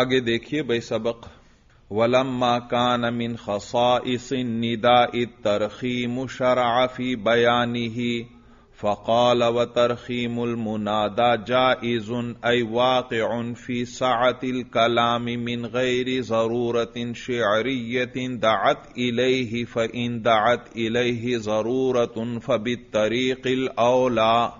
आगे देखिए भाई सबक वलम्मा कान मिन खसाइस निदा तरखीम शराफी बयानी ही فقال وترخيم المنادى جائز أي واقع في سعة الكلام من غير ضرورة شعرية دعت إليه فإن دعت إليه ضرورة فبالطريق الأولى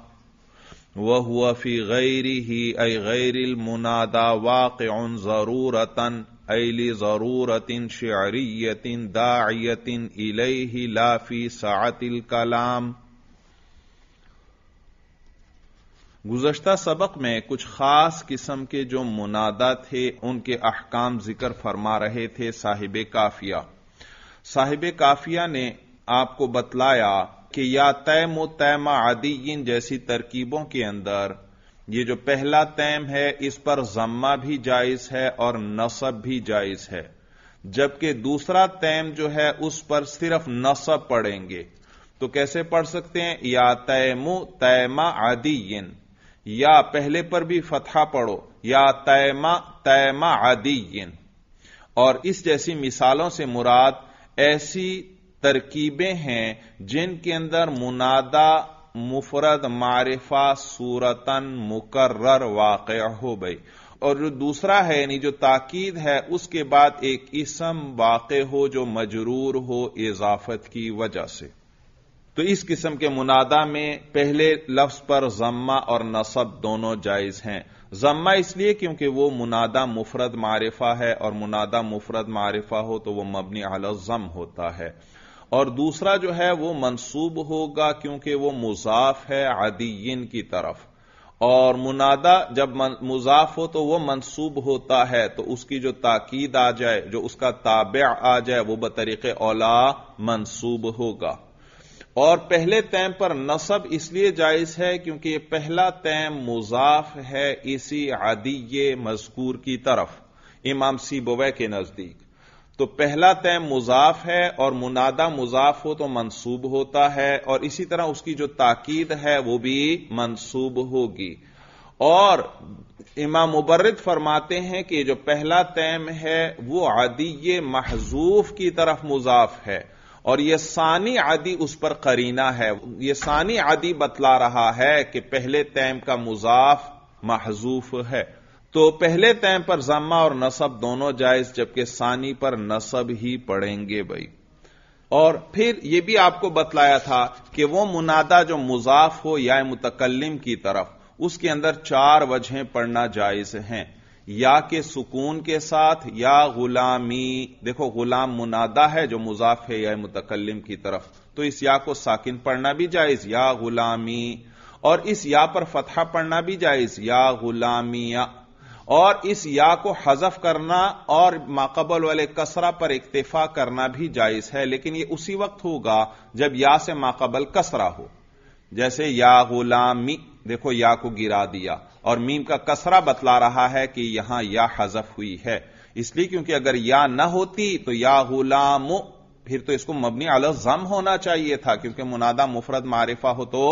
वह हुआ फी गैरी ही अ गैरिल मुनादा वाक़ उन ज़रूरतन अली ज़रूरतिन शरीयतिन दायतिन इले ही लाफी सातिल कलाम गुजशत सबक में कुछ खास किस्म के जो मुनादा थे उनके अहकाम जिक्र फरमा रहे थे साहिब काफिया साहिब काफिया ने आपको बतलाया कि या तैम तैम आदियन जैसी तरकीबों के अंदर ये जो पहला तैम है इस पर जम्मा भी जायज है और नसब भी जायज है जबकि दूसरा तैम जो है उस पर सिर्फ नसब पढ़ेंगे तो कैसे पढ़ सकते हैं या तैमु तैमा आदियन या पहले पर भी फतहा पढ़ो या तैमा तैमा आदियन और इस जैसी मिसालों से मुराद ऐसी तरकीबें हैं जिनके अंदर मुनादा मुफरद मारिफा सूरतन मुकर्र वाक़ हो गई और जो दूसरा है यानी जो ताकीद है उसके बाद एक इसम वाक़ हो जो मजरूर हो इजाफत की वजह से तो इस किस्म के मुनादा में पहले लफ्ज पर जम्मा और नसब दोनों जायज हैं जम्मा इसलिए क्योंकि वो मुनादा मुफरद मारिफा है और मुनादा मुफरद मारिफा हो तो वो मबनी जम होता है और दूसरा जो है वो मनसूब होगा क्योंकि वो मुजाफ है आदियन की तरफ और मुनादा जब मुजाफ हो तो वह मनसूब होता है तो उसकी जो ताकीद आ जाए जो उसका ताबे आ जाए वो बतरीक औला मनसूब होगा और पहले तैम पर नसब इसलिए जायज है क्योंकि यह पहला तैम मुजाफ है इसी आदि मजकूर की तरफ इमाम बोवे के नजदीक तो पहला तय मुजाफ है और मुनादा मुजाफ हो तो मनसूब होता है और इसी तरह उसकी जो ताकीद है वो भी मनसूब होगी और इमाम मुबर्रद फरमाते हैं कि जो पहला तैम है वो आदि ये महजूफ की तरफ मुजाफ है और यह सानी आदि उस पर करीना है यह सानी आदि बतला रहा है कि पहले तैम का मुजाफ महजूफ है तो पहले तय पर जमा और नसब दोनों जायज जबकि सानी पर नसब ही पढ़ेंगे भाई और फिर यह भी आपको बतलाया था कि वह मुनादा जो मुजाफ हो या मुतकलम की तरफ उसके अंदर चार वजहें पढ़ना जायज हैं या के सुकून के साथ या गुलामी देखो गुलाम मुनादा है जो मुजाफ है या मुतकलम की तरफ तो इस या को साकिन पढ़ना भी जायज या गुलामी और इस या पर फतहा पढ़ना भी जायज या गुलामिया और इस या को हजफ करना और माकबल वाले कसरा पर इक्तफा करना भी जायज है लेकिन यह उसी वक्त होगा जब या से माकबल कसरा हो जैसे या गुलामी देखो या को गिरा दिया और मीम का कसरा बतला रहा है कि यहां या हजफ हुई है इसलिए क्योंकि अगर या न होती तो या गुलाम फिर तो इसको मबनी अल जम होना चाहिए था क्योंकि मुनादा मुफरत मारिफा हो तो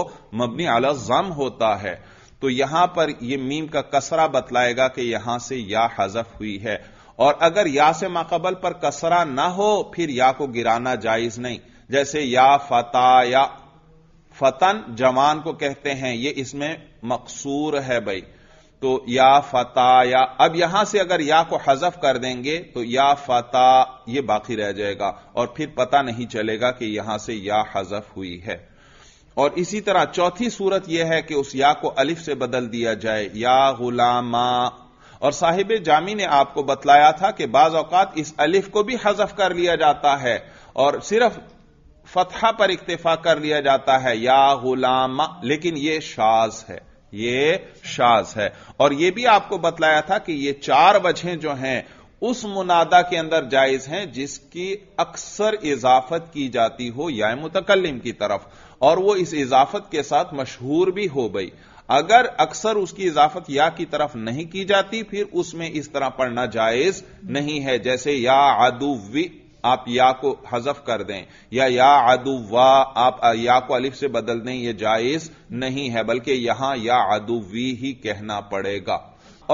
मबनी अल जम होता है तो यहां पर यह मीम का कसरा बतलाएगा कि यहां से या हजफ हुई है और अगर या से माकबल पर कसरा ना हो फिर या को गिराना जायज नहीं जैसे या फता या फतन जवान को कहते हैं यह इसमें मकसूर है भाई तो या फता या अब यहां से अगर या को हजफ कर देंगे तो या फता यह बाकी रह जाएगा और फिर पता नहीं चलेगा कि यहां से या हजफ हुई है और इसी तरह चौथी सूरत यह है कि उस या को अलिफ से बदल दिया जाए या गुलामा और साहिब जामी ने आपको बतलाया था कि बाज औकात इस अलिफ को भी हजफ कर लिया जाता है और सिर्फ फतहा पर इक्तफा कर लिया जाता है या गुलामा लेकिन यह शाज है ये शाज है और यह भी आपको बतलाया था कि यह चार वजहें जो हैं उस मुनादा के अंदर जायज हैं जिसकी अक्सर इजाफत की जाती हो या मुतकलम की तरफ और वो इस इजाफत के साथ मशहूर भी हो गई अगर अक्सर उसकी इजाफत या की तरफ नहीं की जाती फिर उसमें इस तरह पढ़ना जायज नहीं है जैसे या वी आप या को हजफ कर दें या या आदुवा आप या को अलिफ से बदल दें यह जायज नहीं है बल्कि यहां या वी ही कहना पड़ेगा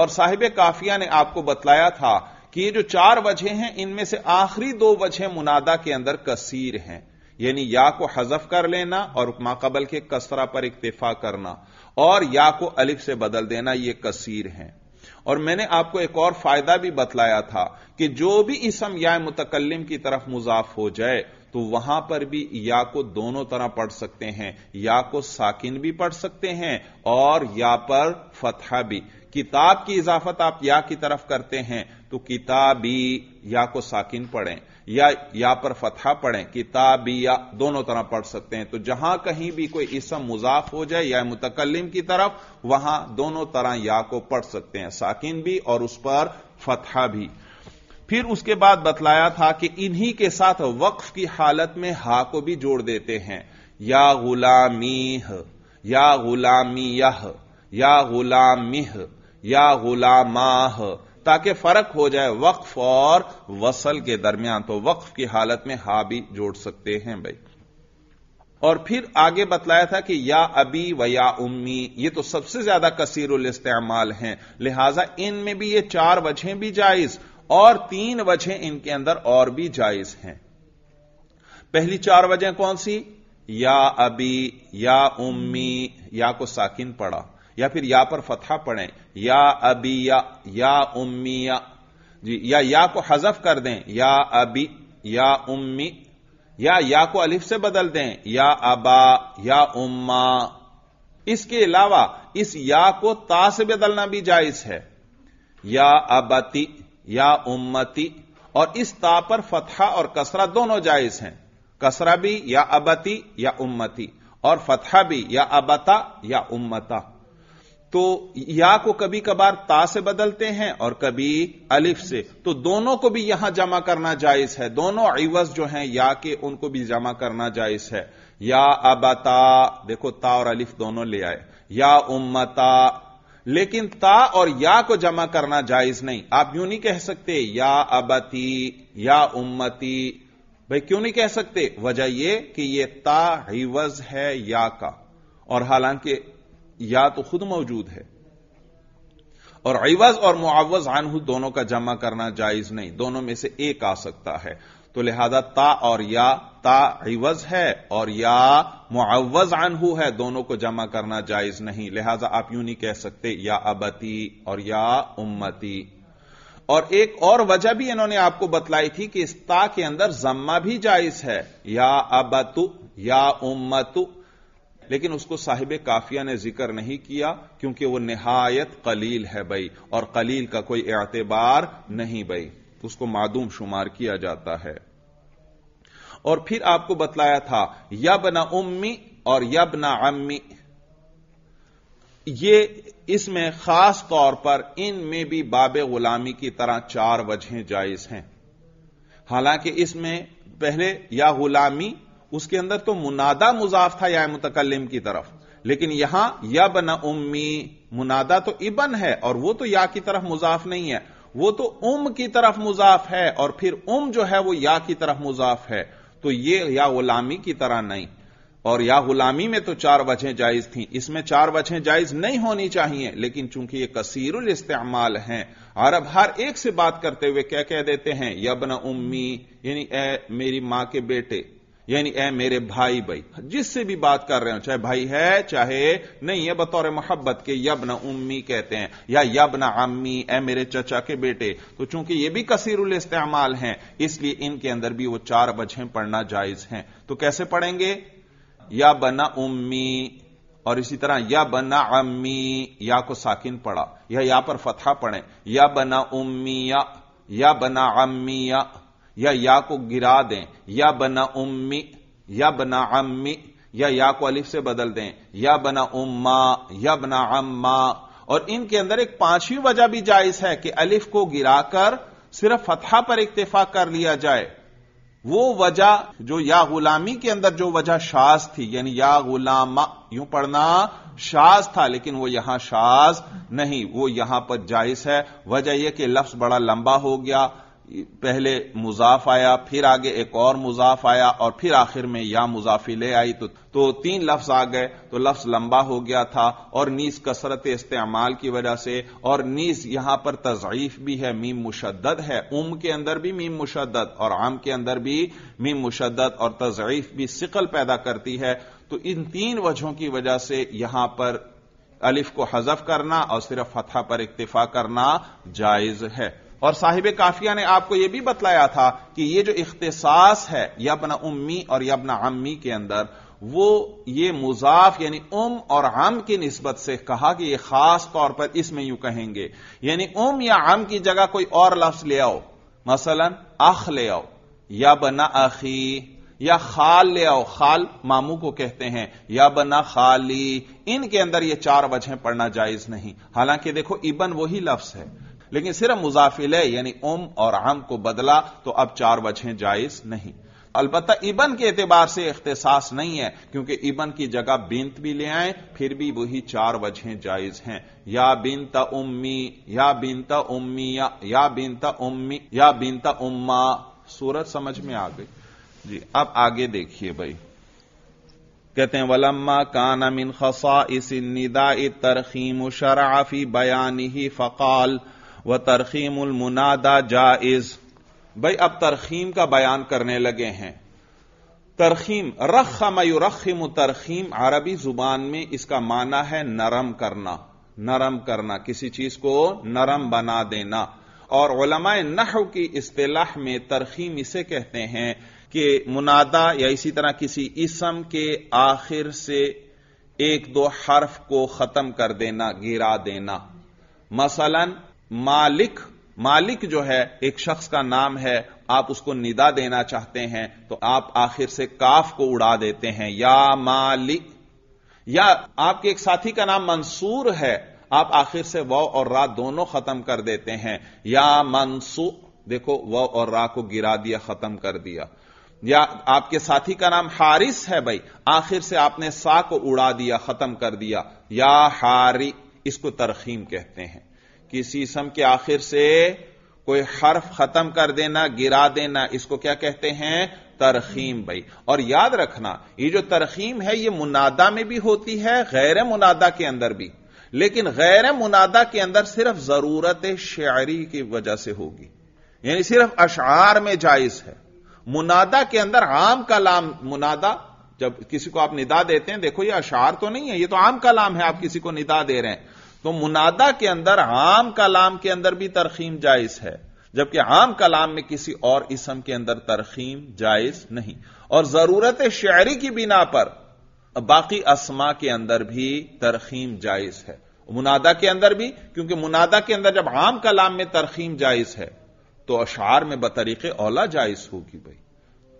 और साहिब काफिया ने आपको बतलाया था कि ये जो चार वजह हैं इनमें से आखिरी दो वजह मुनादा के अंदर कसीर हैं यानी या को हजफ कर लेना और उपमा कबल के कसरा पर इक्तफा करना और या को अलिफ से बदल देना यह कसीर है और मैंने आपको एक और फायदा भी बतलाया था कि जो भी इसम या मुतकलम की तरफ मुजाफ हो जाए तो वहां पर भी या को दोनों तरह पढ़ सकते हैं या को साकिन भी पढ़ सकते हैं और या पर फतहा भी किताब की इजाफत आप या की तरफ करते हैं तो किताबी या को साकिन पढ़ें या या पर फतहा पढ़ें या दोनों तरह पढ़ सकते हैं तो जहां कहीं भी कोई इसम मुजाफ हो जाए या मुतकलम की तरफ वहां दोनों तरह या को पढ़ सकते हैं साकिन भी और उस पर फतहा भी फिर उसके बाद बतलाया था कि इन्हीं के साथ वक्फ की हालत में हा को भी जोड़ देते हैं या गुलामी या गुलामी यह या गुलामिह या गुलामाह ताकि फर्क हो जाए वक्फ और वसल के दरमियान तो वक्फ की हालत में हा भी जोड़ सकते हैं भाई और फिर आगे बतलाया था कि या अबी व या उम्मी ये तो सबसे ज्यादा कसीरुल इस्तेमाल हैं लिहाजा इनमें भी ये चार वजहें भी जायज और तीन वजहें इनके अंदर और भी जायज हैं पहली चार वजह कौन सी या अबी या उम्मी या को साकिन पड़ा या फिर या पर फतहा पढ़ें या अबी या या उम्मी या जी या या को हजफ कर दें या अबी या उम्मी या या को अलिफ से बदल दें या अबा या उम्मा इसके अलावा इस या को ता से बदलना भी जायज है या अबती या उम्मती और इस ता पर फतहा और कसरा दोनों जायज हैं कसरा भी या अबती या उम्मती और फतहा भी या अबता या उम्मता तो या को कभी कभार ता से बदलते हैं और कभी अलिफ से तो दोनों को भी यहां जमा करना जायज है दोनों अवज जो हैं या के उनको भी जमा करना जायज है या अबता देखो ता और अलिफ दोनों ले आए या उम्मता लेकिन ता और या को जमा करना जायज नहीं आप यूं नहीं कह सकते या अबती या उम्मती भाई क्यों नहीं कह सकते वजह यह कि यह ता है या का और हालांकि या तो खुद मौजूद है और अवज और मुआवज आनहू दोनों का जमा करना जायज नहीं दोनों में से एक आ सकता है तो लिहाजा ता और या ता है और या मुआवज आनहू है दोनों को जमा करना जायज नहीं लिहाजा आप यूं नहीं कह सकते या अबती और या उम्मती और एक और वजह भी इन्होंने आपको बतलाई थी कि इस ता के अंदर जम्मा भी जायज है या अबतु या उम्मतु लेकिन उसको साहिब काफिया ने जिक्र नहीं किया क्योंकि वह नहायत कलील है भाई और कलील का कोई एतबार नहीं भाई तो उसको मादूम शुमार किया जाता है और फिर आपको बतलाया था यब न उम्मी और यब न अम्मी ये इसमें खास तौर पर इनमें भी बाब गुलामी की तरह चार वजहें जायज हैं हालांकि इसमें पहले या गुलामी उसके अंदर तो मुनादा मुजाफ था या मुतकलम की तरफ लेकिन यहां न उम्मी मुनादा तो इबन है और वो तो या की तरफ मुजाफ नहीं है वो तो उम की तरफ मुजाफ है और फिर उम जो है वो या की तरफ मुजाफ है तो ये या गुलामी की तरह नहीं और या गुलामी में तो चार वजहें जायज थी इसमें चार वजहें जायज नहीं होनी चाहिए लेकिन चूंकि ये कसीरुल इस्तेमाल हैं अरब हर एक से बात करते हुए क्या कह देते हैं यबन उम्मी यानी मेरी मां के बेटे यानी ए मेरे भाई भाई जिससे भी बात कर रहे हो चाहे भाई है चाहे नहीं है बतौर मोहब्बत के यबन उम्मी कहते हैं या यबन अम्मी ए मेरे चचा के बेटे तो चूंकि ये भी कसीरुल इस्तेमाल हैं इसलिए इनके अंदर भी वो चार वजहें पढ़ना जायज हैं तो कैसे पढ़ेंगे या बना उम्मी और इसी तरह या बना अम्मी या को साकिन पढ़ा या, या पर फतहा पढ़े या बना उम्मी या, या बना अम्मी या या या को गिरा दें या बना उम्मी या बना अम्मी या या को अलिफ से बदल दें या बना उम्मा या बना अम्मा और इनके अंदर एक पांचवी वजह भी जायज है कि अलिफ को गिराकर सिर्फ फतहा पर इक्तफा कर लिया जाए वो वजह जो या गुलामी के अंदर जो वजह शाज थी यानी या गुलामा यूं पढ़ना शाज था लेकिन वो यहां शाज नहीं वो यहां पर जायज है वजह यह कि लफ्ज बड़ा लंबा हो गया पहले मुजाफ आया फिर आगे एक और मुजाफ आया और फिर आखिर में या मुजाफी ले आई तो तो तीन लफ्ज आ गए तो लफ्ज लंबा हो गया था और नीस कसरत इस्तेमाल की वजह से और नीस यहां पर तजयीफ भी है मीम मुशद है उम के अंदर भी मीम मुशद और आम के अंदर भी मीम मुशद और तजयीफ भी सिकल पैदा करती है तो इन तीन वजहों की वजह से यहां पर अलिफ को हजफ करना और सिर्फ फतह पर इक्तफा करना जायज है और साहिब काफिया ने आपको यह भी बतलाया था कि यह जो इख्तिसास है यबना उम्मी और यबना अम्मी के अंदर वो ये मुजाफ यानी उम और आम की नस्बत से कहा कि यह खास तौर पर इसमें यूं कहेंगे यानी उम या आम की जगह कोई और लफ्ज ले आओ मसलन अख ले आओ या बना अखी या खाल ले आओ खाल मामू को कहते हैं या बना खाली इनके अंदर ये चार वजहें पढ़ना जायज नहीं हालांकि देखो इबन वही लफ्ज है लेकिन सिर्फ मुजाफिल है यानी उम और हम को बदला तो अब चार वजहें जायज नहीं अलबत् इबन के एतबार से अख्तसास नहीं है क्योंकि इबन की जगह बिंत भी ले आए फिर भी वही चार वजहें जायज हैं या बिनत उम्मी या बिनत उम्मी या बिनत उम्मी या बिनत उम्मा सूरत समझ में आ गई जी अब आगे देखिए भाई कहते हैं वलम्मा काना मिन खसा इस निदा तरखीम शराफी बयानी ही फकाल व तरखीम मुनादा जाइज भाई अब तरखीम का बयान करने लगे हैं तरखीम रख रखीम तरखीम अरबी जुबान में इसका माना है नरम करना नरम करना किसी चीज को नरम बना देना और ओलमाए नहव की इस्तेलाह में तरखीम इसे कहते हैं कि मुनादा या इसी तरह किसी इसम के आखिर से एक दो हर्फ को खत्म कर देना गिरा देना मसलन मालिक मालिक जो है एक शख्स का नाम है आप उसको निदा देना चाहते हैं तो आप आखिर से काफ को उड़ा देते हैं या मालिक या आपके एक साथी का नाम मंसूर है आप आखिर से व और रा दोनों खत्म कर देते हैं या मंसू देखो व और रा को गिरा दिया खत्म कर दिया या आपके साथी का नाम हारिस है भाई आखिर से आपने सा को उड़ा दिया खत्म कर दिया या हारी इसको तरखीम कहते हैं किसी इसम के आखिर से कोई हर्फ खत्म कर देना गिरा देना इसको क्या कहते हैं तरखीम भाई और याद रखना ये जो तरखीम है ये मुनादा में भी होती है गैर मुनादा के अंदर भी लेकिन गैर मुनादा के अंदर सिर्फ जरूरत शायरी की वजह से होगी यानी सिर्फ अशार में जायज है मुनादा के अंदर आम कलाम मुनादा जब किसी को आप निदा देते हैं देखो ये अशार तो नहीं है ये तो आम कलाम है आप किसी को निदा दे रहे हैं तो मुनादा के अंदर आम कलाम के अंदर भी तरखीम जायज है जबकि आम कलाम में किसी और इसम के अंदर तरखीम जायज नहीं और जरूरत शायरी की बिना पर बाकी असमा के अंदर भी तरखीम जायज है मुनादा के अंदर भी क्योंकि मुनादा के अंदर जब आम कलाम में तरखीम जायज है तो अशार में बतरीके औला जायज होगी भाई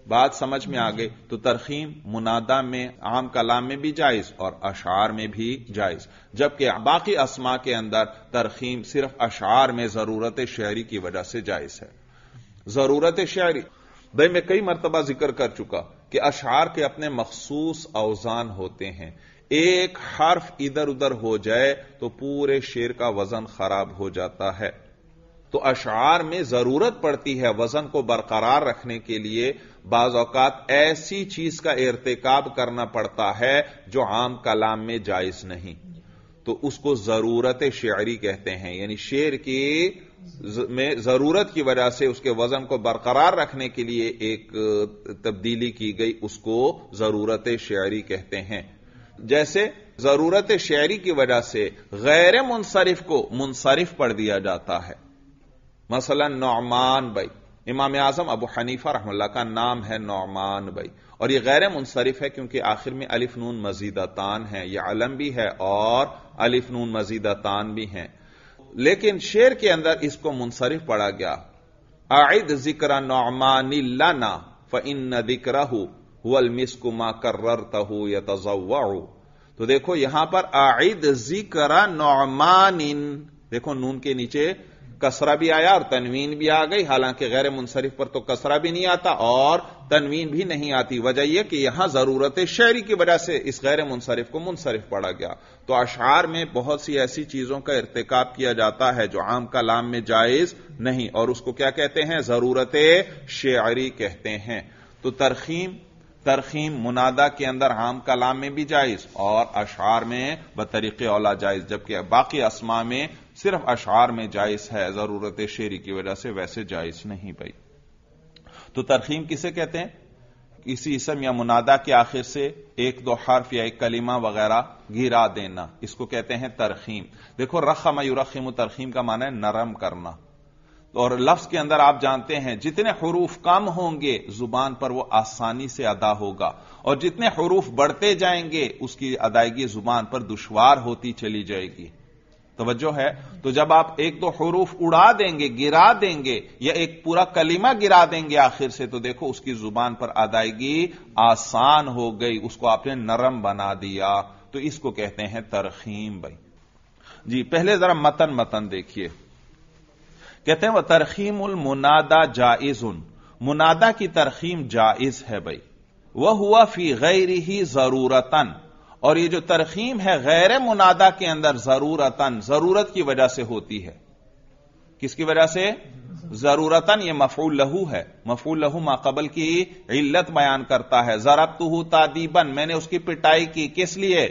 बात समझ में आ गई तो तरखीम मुनादा में आम कलाम में भी जायज और अशार में भी जायज जबकि बाकी असमा के अंदर तरखीम सिर्फ अशार में जरूरत शहरी की वजह से जायज है जरूरत शहरी भाई मैं कई मरतबा जिक्र कर चुका कि अशार के अपने मखसूस अवजान होते हैं एक हर्फ इधर उधर हो जाए तो पूरे शेर का वजन खराब हो जाता है तो अशार में जरूरत पड़ती है वजन को बरकरार रखने के लिए बाज ऐसी चीज का इरतकाब करना पड़ता है जो आम कलाम में जायज नहीं तो उसको जरूरत शेयरी कहते हैं यानी शेर की में जरूरत की वजह से उसके वजन को बरकरार रखने के लिए एक तब्दीली की गई उसको जरूरत शेयरी कहते हैं जैसे जरूरत शेयरी की वजह से गैर मुनसरिफ को मुनसरिफ पढ़ दिया जाता है मसला नौमान भाई इमाम आजम अबू हनीफा रहमल्ला का नाम है नौमान भाई और ये गैर मुनसरिफ है क्योंकि आखिर में अलिफ नून मजीदातान है यह अलम भी है और अलिफ नून मजीदातान भी हैं लेकिन शेर के अंदर इसको मुनसरिफ पढ़ा गया आयद जिक्र नौमानी लाना फ इन दिक्र हुल कर्र तहू या तजवाऊ तो देखो यहां पर आयद जिक्र नौमानिन देखो नून के नीचे कसरा भी आया और तनवीन भी आ गई हालांकि गैर मुनसरिफ पर तो कसरा भी नहीं आता और तनवीन भी नहीं आती वजह यह कि यहां जरूरत शहरी की वजह से इस गैर मुनसरिफ को मुनसरिफ पढ़ा गया तो अशार में बहुत सी ऐसी चीजों का इरतकब किया जाता है जो आम कलाम में जायज नहीं और उसको क्या कहते हैं जरूरत शेरी कहते हैं तो तरखीम तरखीम मुनादा के अंदर आम कलाम में भी जायज और अशार में बतरीके औला जायज जबकि बाकी असमा में सिर्फ अशार में जायज है जरूरत शेरी की वजह से वैसे जायज नहीं भाई तो तरखीम किसे कहते हैं किसी इसम या मुनादा के आखिर से एक दो हर्फ या एक कलिमा वगैरह गिरा देना इसको कहते हैं तरखीम देखो रखम यूरखीम तरखीम का माना है नरम करना और लफ्ज के अंदर आप जानते हैं जितने हरूफ कम होंगे जुबान पर वो आसानी से अदा होगा और जितने हरूफ बढ़ते जाएंगे उसकी अदायगी जुबान पर दुश्वार होती चली जाएगी तवज्जो है तो जब आप एक दो हरूफ उड़ा देंगे गिरा देंगे या एक पूरा कलीमा गिरा देंगे आखिर से तो देखो उसकी जुबान पर अदायगी आसान हो गई उसको आपने नरम बना दिया तो इसको कहते हैं तरखीम भाई जी पहले जरा मतन मतन देखिए कहते हैं वह तरखीम उल मुनादा जाइज उन मुनादा की तरखीम जाइज है भाई वह हुआ फी गैर ही जरूरतन और ये जो तरखीम है गैर मुनादा के अंदर जरूरतन जरूरत की वजह से होती है किसकी वजह से जरूरतन ये मफूल लहू है मफूल लहू माकबल की इल्लत बयान करता है जरब तू तादीबन मैंने उसकी पिटाई की किस लिए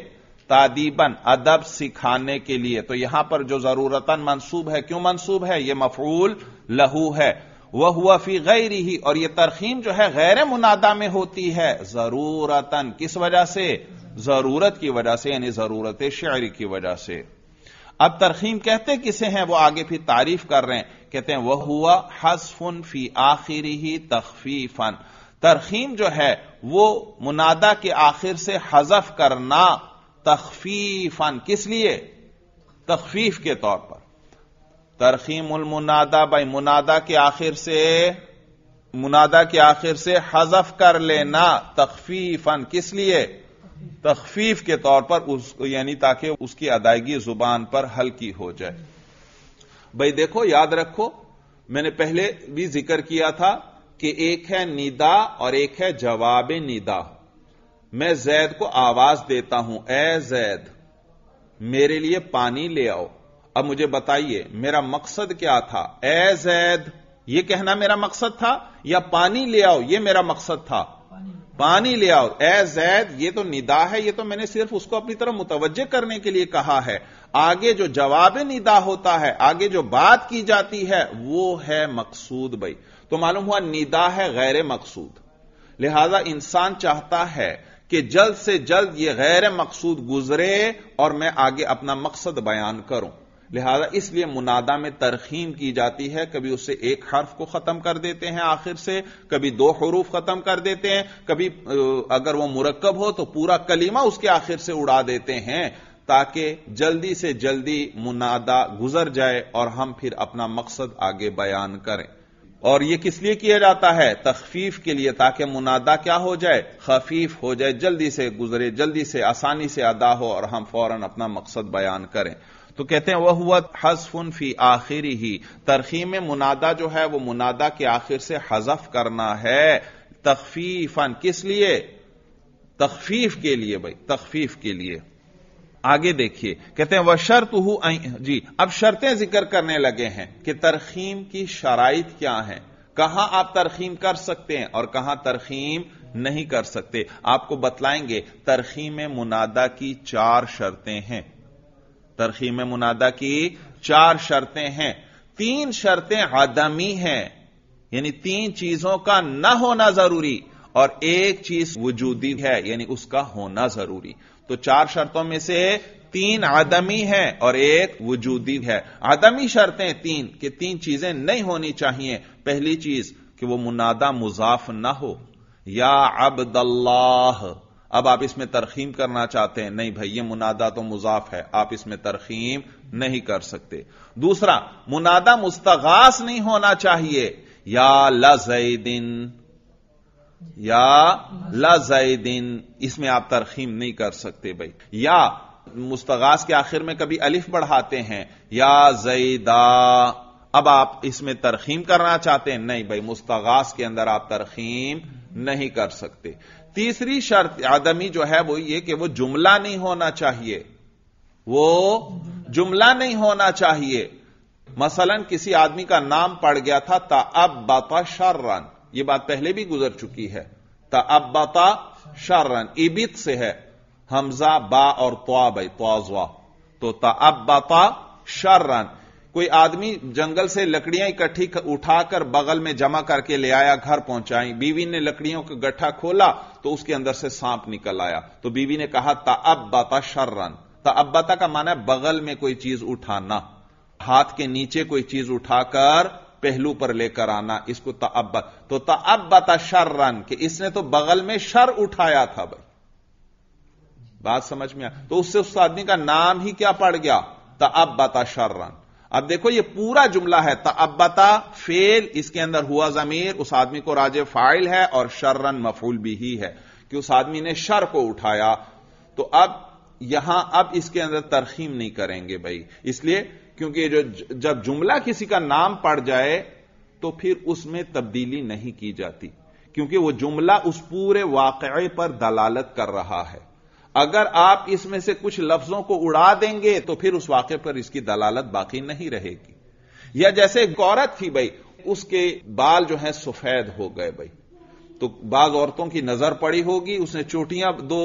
तादीबन अदब सिखाने के लिए तो यहां पर जो जरूरतन मनसूब है क्यों मनसूब है यह मफूल लहू है वह हुआ फी गैर ही और यह तरखीम जो है गैर मुनादा में होती है जरूरतन किस वजह से जरूरत की वजह से यानी जरूरत शायरी की वजह से अब तरखीम कहते किसे हैं वो आगे फिर तारीफ कर रहे हैं कहते हैं वह हुआ हसफुन फी आखिरी ही तखफीफन तरखीम जो है वो मुनादा के आखिर से हजफ करना तखफीफन किस लिए तखफीफ के तौर पर तरखीम उल मुनादा भाई मुनादा के आखिर से मुनादा के आखिर से हजफ कर लेना तखफीफन किस लिए तखफीफ के तौर पर उस यानी ताकि उसकी अदायगी जुबान पर हल्की हो जाए भाई देखो याद रखो मैंने पहले भी जिक्र किया था कि एक है निदा और एक है जवाब निदा मैं जैद को आवाज देता हूं ए जैद मेरे लिए पानी ले आओ अब मुझे बताइए मेरा मकसद क्या था ए जैद यह कहना मेरा मकसद था या पानी ले आओ यह मेरा मकसद था पानी ले आओ ए जैद ये तो निदा है ये तो मैंने सिर्फ उसको अपनी तरफ मुतवजह करने के लिए कहा है आगे जो जवाब निदा होता है आगे जो बात की जाती है वो है मकसूद भाई तो मालूम हुआ निदा है गैर मकसूद लिहाजा इंसान चाहता है कि जल्द से जल्द ये गैर मकसूद गुजरे और मैं आगे अपना मकसद बयान करूं लिहाजा इसलिए मुनादा में तरखीम की जाती है कभी उससे एक हर्फ को खत्म कर देते हैं आखिर से कभी दो हरूफ खत्म कर देते हैं कभी अगर वो मुरकब हो तो पूरा कलीमा उसके आखिर से उड़ा देते हैं ताकि जल्दी से जल्दी मुनादा गुजर जाए और हम फिर अपना मकसद आगे बयान करें और यह किस लिए किया जाता है तखफीफ के लिए ताकि मुनादा क्या हो जाए खफीफ हो जाए जल्दी से गुजरे जल्दी से आसानी से अदा हो और हम फौरन अपना मकसद बयान करें तो कहते हैं वह हुआ हजफुन फी आखिरी ही तरखीम मुनादा जो है वह मुनादा के आखिर से हजफ करना है तखफीफन किस लिए तखफीफ के लिए भाई तखफीफ के लिए आगे देखिए कहते हैं वह शर्त हूं जी अब शर्तें जिक्र करने लगे हैं कि तरखीम की शराइत क्या है कहां आप तरखीम कर सकते हैं और कहां तरखीम नहीं कर सकते आपको बतलाएंगे तरखीम मुनादा की चार शर्तें हैं तरखीम मुनादा की चार शर्तें हैं तीन शर्तें आदमी हैं यानी तीन चीजों का न होना जरूरी और एक चीज वजूदी है यानी उसका होना जरूरी तो चार शर्तों में से तीन आदमी है और एक वजूदी है आदमी शर्तें तीन कि तीन चीजें नहीं होनी चाहिए पहली चीज कि वो मुनादा मुजाफ ना हो या अब्दल्लाह अब आप इसमें तरखीम करना चाहते हैं नहीं भाई ये मुनादा तो मुजाफ है आप इसमें तरखीम नहीं कर सकते दूसरा मुनादा मुस्तगास नहीं होना चाहिए या लजैदिन या लजैदिन इसमें आप तरखीम नहीं कर सकते भाई या मुस्तगास के आखिर में कभी अलिफ बढ़ाते हैं या जईदा अब आप इसमें तरखीम करना चाहते हैं नहीं भाई मुस्तगास के अंदर आप तरखीम नहीं कर सकते तीसरी शर्त आदमी जो है वो ये कि वो जुमला नहीं होना चाहिए वो जुमला नहीं होना चाहिए मसलन किसी आदमी का नाम पड़ गया था बाता शर्रन ये बात पहले भी गुजर चुकी है बाता शर्रन इबित से है हमजा बा और त्वाब त्वाजवा तो बाता शर्रन कोई आदमी जंगल से लकड़ियां इकट्ठी उठाकर बगल में जमा करके ले आया घर पहुंचाई बीवी ने लकड़ियों का गट्ठा खोला तो उसके अंदर से सांप निकल आया तो बीवी ने कहा ताअब्बता शर्रन ताअब्बता का माना है बगल में कोई चीज उठाना हाथ के नीचे कोई चीज उठाकर पहलू पर लेकर आना इसको ताअब्बत तो ताअब्बता शर्रन कि इसने तो बगल में शर उठाया था भाई बात समझ में आ तो उससे उस आदमी का नाम ही क्या पड़ गया ताअब्बता शर्रन अब देखो ये पूरा जुमला है तबता फेल इसके अंदर हुआ जमीर उस आदमी को राजे फाइल है और शर्रन मफूल भी ही है कि उस आदमी ने शर को उठाया तो अब यहां अब इसके अंदर तरखीम नहीं करेंगे भाई इसलिए क्योंकि जो जब जुमला किसी का नाम पड़ जाए तो फिर उसमें तब्दीली नहीं की जाती क्योंकि वह जुमला उस पूरे वाक़े पर दलालत कर रहा है अगर आप इसमें से कुछ लफ्जों को उड़ा देंगे तो फिर उस वाक्य पर इसकी दलालत बाकी नहीं रहेगी या जैसे एक औरत थी भाई उसके बाल जो है सफेद हो गए भाई तो बाज औरतों की नजर पड़ी होगी उसने चोटियां दो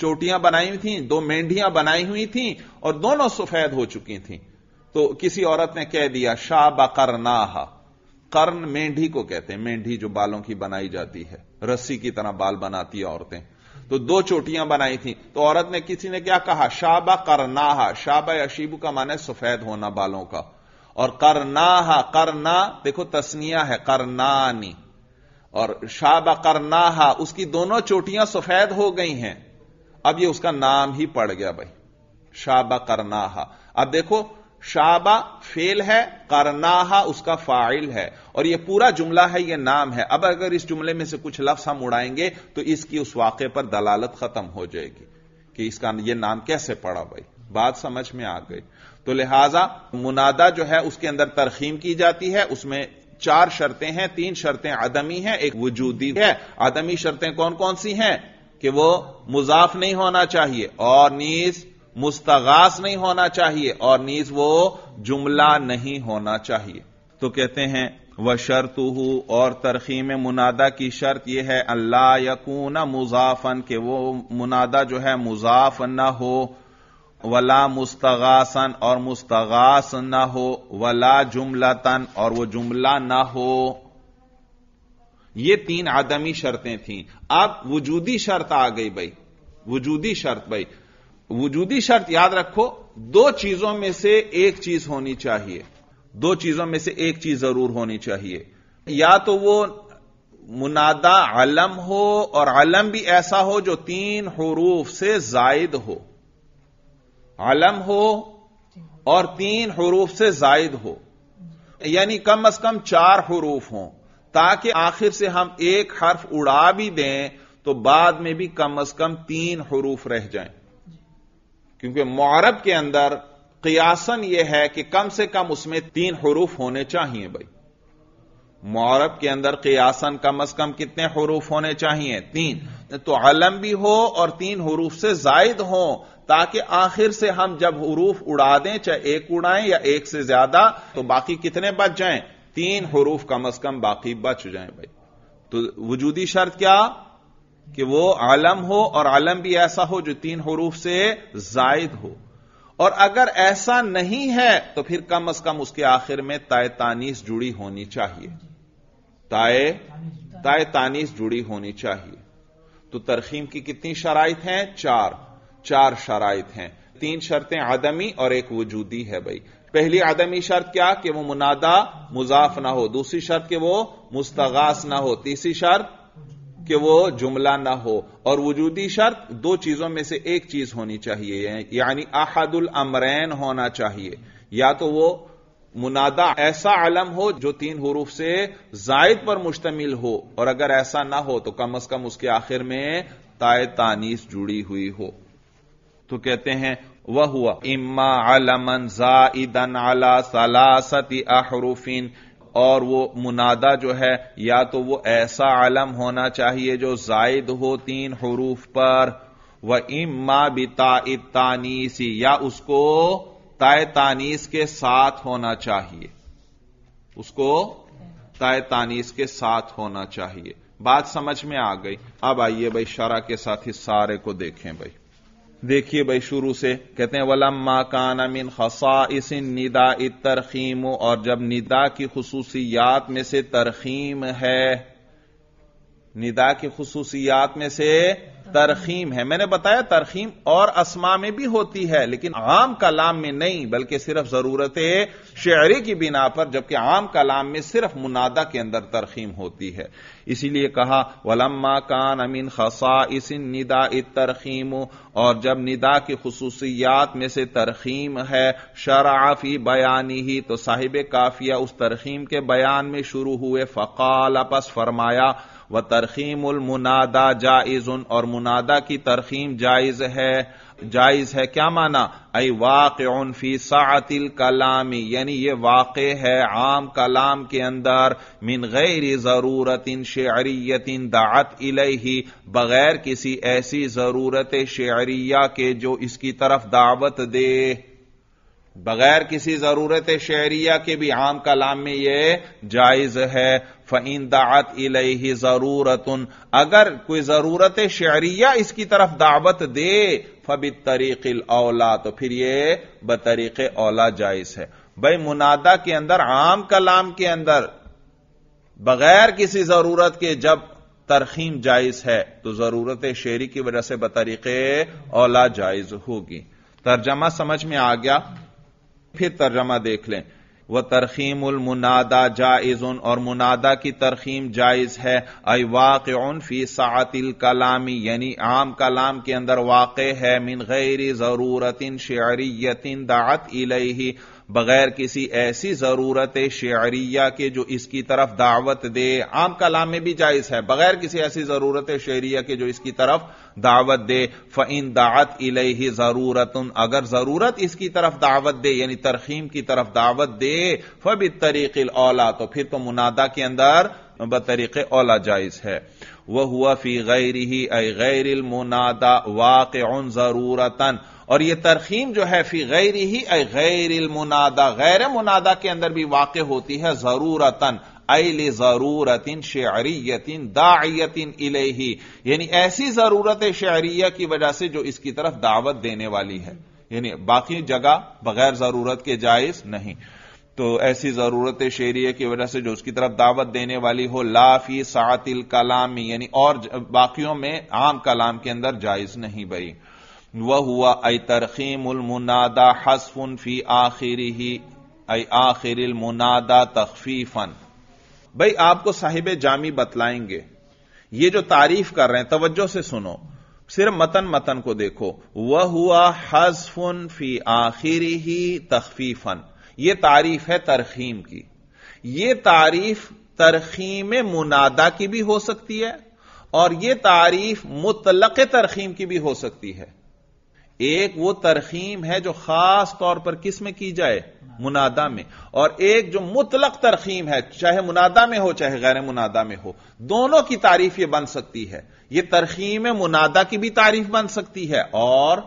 चोटियां बनाई हुई थी दो मेंढियां बनाई हुई थी और दोनों सफेद हो चुकी थी तो किसी औरत ने कह दिया शाह बकरनाहा कर्ण मेंढी को कहते हैं मेंढी जो बालों की बनाई जाती है रस्सी की तरह बाल बनाती है औरतें तो दो चोटियां बनाई थी तो औरत ने किसी ने क्या कहा शाबा करनाहा शाबा अशीबू का माना है सफेद होना बालों का और करनाहा करना देखो तस्निया है करनानी और शाबा करनाहा उसकी दोनों चोटियां सफेद हो गई हैं अब ये उसका नाम ही पड़ गया भाई शाबा करनाहा अब देखो शाबा फेल है करनाहा उसका फाइल है और यह पूरा जुमला है यह नाम है अब अगर इस जुमले में से कुछ लफ्स हम उड़ाएंगे तो इसकी उस वाक़े पर दलालत खत्म हो जाएगी कि इसका यह नाम कैसे पड़ा भाई बात समझ में आ गई तो लिहाजा मुनादा जो है उसके अंदर तरखीम की जाती है उसमें चार शर्तें हैं तीन शर्तें आदमी हैं एक वजूदी है आदमी शर्तें कौन कौन सी हैं कि वो मुजाफ नहीं होना चाहिए और नीज मुस्तगास नहीं होना चाहिए और नीज वो जुमला नहीं होना चाहिए तो कहते हैं वह शर्तु और में मुनादा की शर्त यह है अल्लाह यकून मुजाफन के वो मुनादा जो है मुजाफ न हो वला मुस्तगासन और मुस्तगास न हो वला जुमलातन और वो जुमला न हो ये तीन आदमी शर्तें थीं अब वजूदी शर्त आ गई भाई वजूदी शर्त भाई वजूदी शर्त याद रखो दो चीजों में से एक चीज होनी चाहिए दो चीजों में से एक चीज जरूर होनी चाहिए या तो वो मुनादा आलम हो और आलम भी ऐसा हो जो तीन हरूफ से जायद हो आलम हो और तीन हरूफ से जायद हो यानी कम अज कम चार हरूफ हो ताकि आखिर से हम एक हर्फ उड़ा भी दें तो बाद में भी कम अज कम तीन हरूफ रह जाएं क्योंकि मौरब के अंदर कियासन यह है कि कम से कम उसमें तीन हरूफ होने चाहिए भाई मौरब के अंदर कियासन कम अज कम कितने हरूफ होने चाहिए तीन तो अलम भी हो और तीन हरूफ से जायद हो ताकि आखिर से हम जब हरूफ उड़ा दें चाहे एक उड़ाएं या एक से ज्यादा तो बाकी कितने बच जाएं तीन हरूफ कम अज कम बाकी बच जाएं भाई तो वजूदी शर्त क्या कि वो आलम हो और आलम भी ऐसा हो जो तीन हरूफ से जायद हो और अगर ऐसा नहीं है तो फिर कम अज कम उसके आखिर में ताय तानीस जुड़ी होनी चाहिए ताय ताय तानीस जुड़ी होनी चाहिए तो तरखीम की कितनी शराइत हैं चार चार शराइत हैं तीन शर्तें आदमी और एक वजूदी है भाई पहली आदमी शर्त क्या कि वो मुनादा मुजाफ ना हो दूसरी शर्त कि वो मुस्तगास ना हो तीसरी शर्त कि वो जुमला ना हो और वजूदी शर्त दो चीजों में से एक चीज होनी चाहिए यानी अहदुल अमरैन होना चाहिए या तो वो मुनादा ऐसा आलम हो जो तीन हरूफ से जायद पर मुश्तमिल हो और अगर ऐसा ना हो तो कम अज कम उसके आखिर में ताय तानीस जुड़ी हुई हो तो कहते हैं वह हुआ इम्मा आलमन जाइदन आला सलासती अहरूफिन और वो मुनादा जो है या तो वो ऐसा आलम होना चाहिए जो जायद हो तीन हरूफ पर व इम्मा बिता तानीसी या उसको ताय तानीस के साथ होना चाहिए उसको ताय तानीस के साथ होना चाहिए बात समझ में आ गई अब आइए भाई शरा के साथ ही सारे को देखें भाई देखिए भाई शुरू से कहते हैं वलम्मा कान मिन खसा इसिन निदा तरखीम और जब निदा की खसूसियात में से तरखीम है निदा की खसूसियात में से तरखीम है मैंने बताया तरखीम और असमा में भी होती है लेकिन आम कलाम में नहीं बल्कि सिर्फ जरूरत शहरी की बिना पर जबकि आम कलाम में सिर्फ मुनादा के अंदर तरखीम होती है इसीलिए कहा वलम्मा कान अमीन खसा इसिन निदा इत तरखीम और जब निदा की खसूसियात में से तरखीम है शराफी बयानी ही तो साहिब काफिया उस तरखीम के बयान में शुरू हुए फ़काल अपस फरमाया व तरखीम जायज उन और मुनादा की तरखीम जायज है जायज है क्या माना अई वाक़ फी सातिल कलामी यानी ये वाक़ है आम कलाम के अंदर मिन गैर ज़रूरत इन शेरियत इन दात ही बगैर किसी ऐसी ज़रूरत शेरिया के जो इसकी तरफ दावत दे बगैर किसी जरूरत शहरिया के भी आम कलाम में यह जायज है फ़ैन दात इलही जरूरत अगर कोई जरूरत शहरिया इसकी तरफ दावत दे फबित तरीक़िल औला तो फिर यह बतरीक़ औला जायज है भाई मुनादा के अंदर आम कलाम के अंदर बगैर किसी जरूरत के जब तरखीम जायज है तो जरूरत शेरी की वजह से बतरीक़ औला जायज होगी तर्जमा समझ में आ गया फिर तर्जमा देख लें वह तरखीम मुनादा जायज़ और मुनादा की तरखीम जायज़ है अय वाक़ फी सातिल कलामी यानी आम कलाम के अंदर वाक़ है मिन जरूरत ज़रूरतिन शरीयतिन दात इलेही बगैर किसी ऐसी जरूरत शेरिया के जो इसकी तरफ दावत दे आम कलाम में भी जायज है बगैर किसी ऐसी जरूरत शेरिया के जो इसकी तरफ दावत दे फिन दात ही जरूरत अगर जरूरत इसकी तरफ दावत दे यानी तरखीम की तरफ दावत दे फबी तरीक़िल औला तो फिर तो मुनादा के अंदर बतरीक़ औला जायज है वह हुआ फी गैर ही गैर मुनादा वाक़ जरूरतन और यह तरखीम जो है फी गैर ही गैर मुनादा गैर मुनादा के अंदर भी वाक़ होती है जरूरतन अल जरूरतिन शेरियतिन दायतिन इलेही यानी ऐसी जरूरत शहरिया की वजह से जो इसकी तरफ दावत देने वाली है यानी बाकी जगह बगैर जरूरत के जायज नहीं तो ऐसी जरूरत शेरिया की वजह से जो उसकी तरफ दावत देने वाली हो लाफी सातिल कलामी यानी और बाकियों में आम कलाम के अंदर जायज नहीं भाई वह हुआ अ तरकीमुलमुनादा हसफुन फी आखिर ही आखिर मुनादा तखफीफन भाई आपको साहिब जामी बतलाएंगे ये जो तारीफ कर रहे हैं तवज्जो से सुनो सिर्फ मतन मतन को देखो वह हुआ हसफुन फी आखिर ही तखफीफन यह तारीफ है तरखीम की यह तारीफ तरखीम मुनादा की भी हो सकती है और यह तारीफ मुतलक तरखीम की भी हो सकती है एक वो तरखीम है जो खास तौर पर किस में की जाए मुनादा में और एक जो मुतलक तरखीम है चाहे मुनादा में हो चाहे गैर मुनादा में हो दोनों की तारीफ यह बन सकती है यह तरखीम मुनादा की भी तारीफ बन सकती है और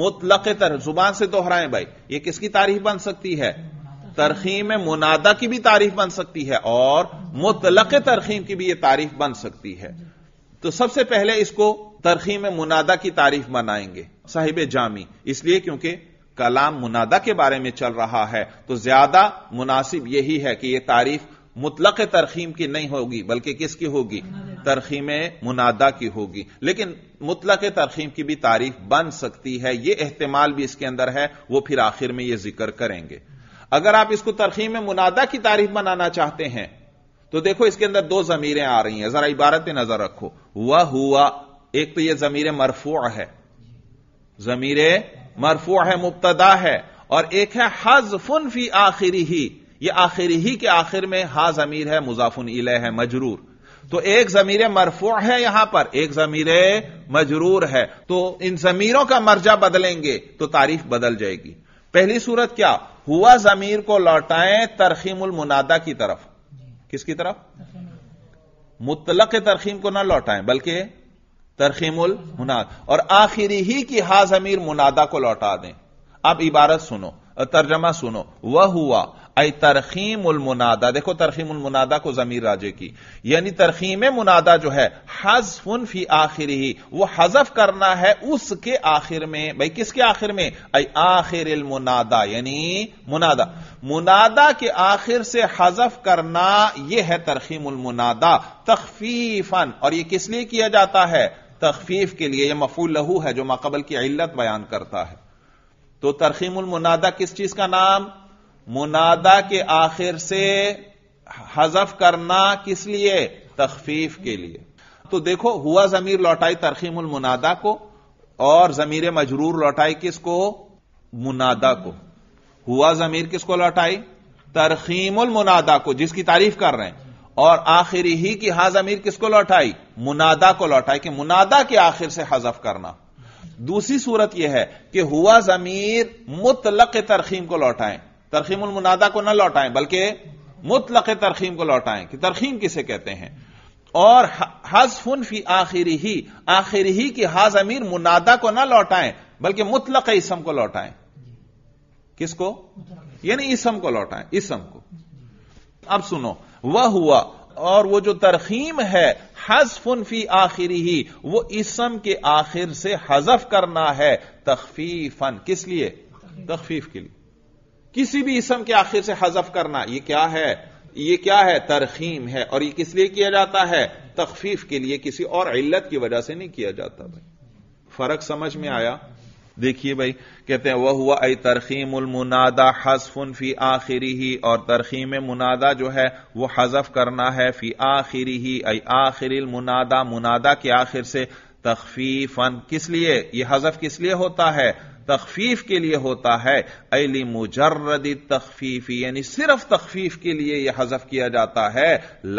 मुतलक तरह जुबान से दोहराएं भाई यह किसकी तारीफ बन सकती है तरखीम मुनादा की भी तारीफ बन सकती है और मुतलक तरखीम की भी यह तारीफ बन सकती है तो सबसे पहले इसको तरखी में मुनादा की तारीफ मनाएंगे साहिब जामी इसलिए क्योंकि कलाम मुनादा के बारे में चल रहा है तो ज्यादा मुनासिब यही है कि यह तारीफ मुतलक तरखीम की नहीं होगी बल्कि किसकी होगी तरखीम मुनादा की होगी लेकिन मुतलक तरखीम की भी तारीफ बन सकती है यह एहतमाल भी इसके अंदर है वह फिर आखिर में यह जिक्र करेंगे अगर आप इसको तरखीम मुनादा की तारीफ बनाना चाहते हैं तो देखो इसके अंदर दो जमीरें आ रही हैं जरा इबारत नजर रखो वह हुआ एक तो यह जमीर मरफू है जमीर मरफू है मुबतदा है और एक है हज फुन फी आखिरी ही यह आखिरी ही के आखिर में हा जमीर है मुजाफुन इले है मजरूर तो एक जमीर मरफू है यहां पर एक जमीर मजरूर है तो इन जमीरों का मर्जा बदलेंगे तो तारीफ बदल जाएगी पहली सूरत क्या हुआ जमीर को लौटाएं तरखीमुल मुनादा की तरफ किसकी तरफ मुतलक तरखीम को ना लौटाएं बल्कि तरखीमुल मुनाद और आखिरी ही की हाज अमीर मुनादा को लौटा दें अब इबारत सुनो तर्जमा सुनो वह हुआ अ तरकीम उलमुनादा देखो उल उलमुनादा को जमीर राजे की यानी तरखीम मुनादा जो है हजफुन फी आखिर ही वह हजफ करना है उसके आखिर में भाई किसके आखिर में आई आखिर मुनादा यानी मुनादा मुनादा के आखिर से हजफ करना यह है तरकीम उलमुनादा तखफीफन और यह किस लिए किया जाता है तखफीफ के लिए यह मफूल लहू है जो माकबल की इल्लत बयान करता है तो तरखीम उलमुनादा किस चीज का नाम मुनादा के आखिर से हजफ करना किस लिए तखफीफ के लिए तो देखो हुआ जमीर लौटाई तरखीमुल मुनादा को और जमीर मजरूर लौटाई किसको मुनादा को हुआ जमीर किसको लौटाई तरखीमुल मुनादा को जिसकी तारीफ कर रहे हैं और आखिरी ही की हा जमीर किसको लौटाई मुनादा को लौटाई कि मुनादा के आखिर से हजफ करना दूसरी सूरत यह है कि हुआ जमीर मुतलक तरखीम को लौटाएं तरखीम मुनादा को ना लौटाएं बल्कि मुतलक तरखीम को लौटाएं कि तरखीम किसे कहते हैं और हजफुन फी आखिरी ही आखिर ही की हाज अमीर मुनादा को ना लौटाएं बल्कि मुतलक इसम को लौटाएं किसको यानी इसम को लौटाएं इसम को अब सुनो वह हुआ और वो जो तरखीम है हजफुन फी आखिरी ही वो इसम के आखिर से हजफ करना है तखफीफन किस लिए तखफीफ के लिए किसी भी इसम के आखिर से हजफ करना यह क्या है ये क्या है तरखीम है और ये किस लिए किया जाता है तखफीफ के लिए किसी और इल्लत की वजह से नहीं किया जाता भाई फर्क समझ में आया देखिए भाई कहते हैं वह हुआ ऐ तरखीम उल मुनादा हसफुन फी आखिरी ही और तरखीम मुनादा जो है वह हजफ करना है फी आखिरी ही ऐ आखिर मुनादा मुनादा के आखिर से तखफीफन किस लिए यह हजफ किस लिए होता है तखफीफ के लिए होता है अली मुजर्रदी तखफीफी यानी सिर्फ तखफीफ के लिए यह हजफ किया जाता है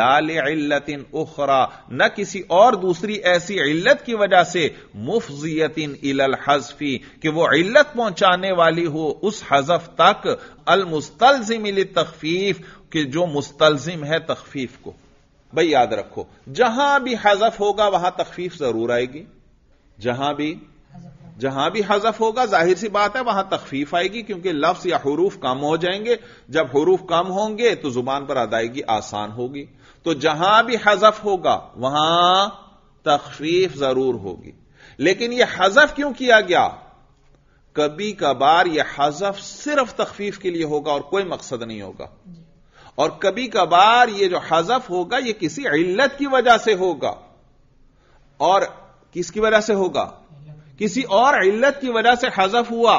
लाल इल्लतिन उखरा न किसी और दूसरी ऐसी इल्लत की वजह से मुफजियतिन इलल हजफी कि वो इल्लत पहुंचाने वाली हो उस हजफ तक अल मुस्तलजिम तखफीफ कि जो मुस्तलजिम है तखफीफ को भाई याद रखो जहां भी हजफ होगा वहां तखफीफ जरूर आएगी जहां भी जहां भी हजफ होगा जाहिर सी बात है वहां तखफीफ आएगी क्योंकि लफ्ज या हरूफ कम हो जाएंगे जब हरूफ कम होंगे तो जुबान पर अदायगी आसान होगी तो जहां भी हजफ होगा वहां तखफीफ जरूर होगी लेकिन यह हजफ क्यों किया गया कभी कभार यह हजफ सिर्फ तखफीफ के लिए होगा और कोई मकसद नहीं होगा और कभी कभार यह जो हजफ होगा यह किसी इल्लत की वजह से होगा और किसकी वजह से होगा किसी और इल्लत की वजह से हजफ हुआ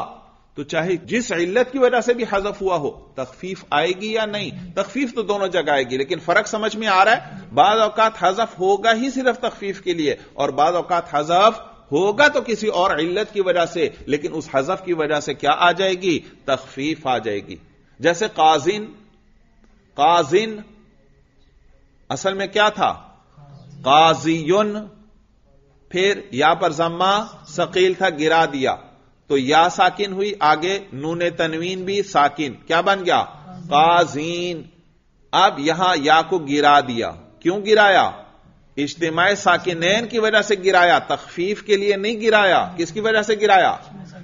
तो चाहे जिस इल्लत की वजह से भी हजफ हुआ हो तखफीफ आएगी या नहीं तखफीफ तो दोनों जगह आएगी लेकिन फर्क समझ में आ रहा है बाद औकात हजफ होगा ही सिर्फ तखफीफ के लिए और बाद औकात हजफ होगा तो किसी और इल्लत की वजह से लेकिन उस हजफ की वजह से क्या आ जाएगी तखफीफ आ जाएगी जैसे काजिन काजिन असल में क्या था काजियुन फिर या पर जम्मा शकील था गिरा दिया तो या साकिन हुई आगे नून तनवीन भी साकिन क्या बन गया काजीन अब यहां या को गिरा दिया क्यों गिराया इज्तमा साकिनैन की वजह से गिराया तखफीफ के लिए नहीं गिराया किसकी वजह से गिराया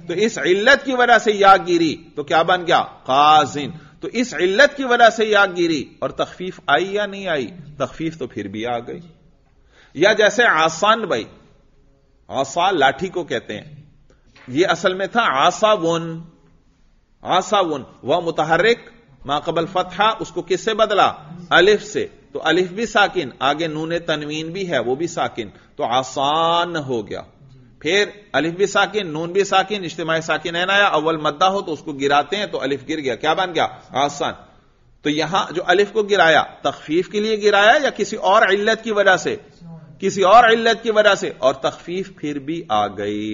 तो इस इल्लत की वजह से या गिरी तो क्या बन गया काजिन तो इस इल्लत की वजह से या गिरी और तखफीफ आई या नहीं आई तखफीफ तो फिर भी आ गई या जैसे आसान भाई आसा लाठी को कहते हैं यह असल में था आसा वन आसा वन वह मुतहरिक माकबल फतहा उसको किससे बदला अलिफ से तो अलिफ भी साकिन आगे नूने तनवीन भी है वो भी साकिन तो आसान हो गया फिर अलिफ भी साकिन नून भी साकिन इज्तमाही साकिन है ना या अव्वल मद्दा हो तो उसको गिराते हैं तो अलिफ गिर गया क्या बन गया आसान तो यहां जो अलिफ को गिराया तखफीफ के लिए गिराया या किसी और इल्लत की वजह से किसी और इल्लत की वजह से और तखफीफ फिर भी आ गई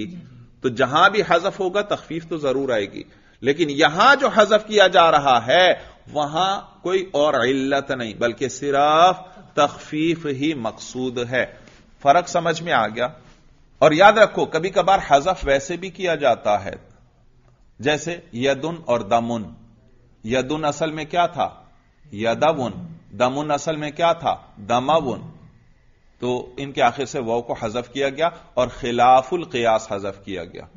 तो जहां भी हजफ होगा तखफीफ तो जरूर आएगी लेकिन यहां जो हजफ किया जा रहा है वहां कोई और इल्लत नहीं बल्कि सिर्फ तखफीफ ही मकसूद है फर्क समझ में आ गया और याद रखो कभी कभार हजफ वैसे भी किया जाता है जैसे यदुन और दमुन यदुन असल में क्या था यदवन दमुन असल में क्या था दमावन तो इनके आखिर से वाव को हजफ किया गया और खिलाफुल कयास हजफ किया गया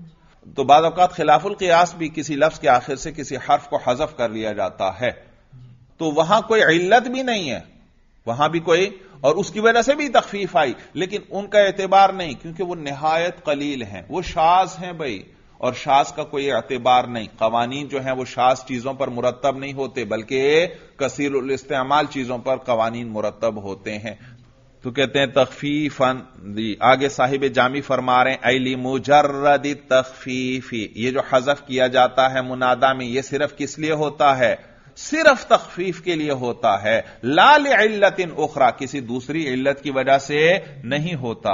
तो बाद अवकात खिलाफुल कयास भी किसी लफ्ज के आखिर से किसी हर्फ को हजफ कर लिया जाता है तो वहां कोई इल्लत भी नहीं है वहां भी कोई और उसकी वजह से भी तखफीफ आई लेकिन उनका एतबार नहीं क्योंकि वह नहायत कलील हैं वो शाज हैं भाई और शास का कोई एतबार नहीं कवानीन जो है वो शास चीजों पर मुरतब नहीं होते बल्कि कसीर इस्तेमाल चीजों पर कवानीन मुरतब होते हैं तो कहते हैं तखफीफन आगे साहिब जामी फरमा रहे हैं अली मुजर्रदी तखफीफी ये जो हजफ किया जाता है मुनादा में यह सिर्फ किस लिए होता है सिर्फ तखफीफ के लिए होता है लाल इल्लत इन उखरा किसी दूसरी इल्लत की वजह से नहीं होता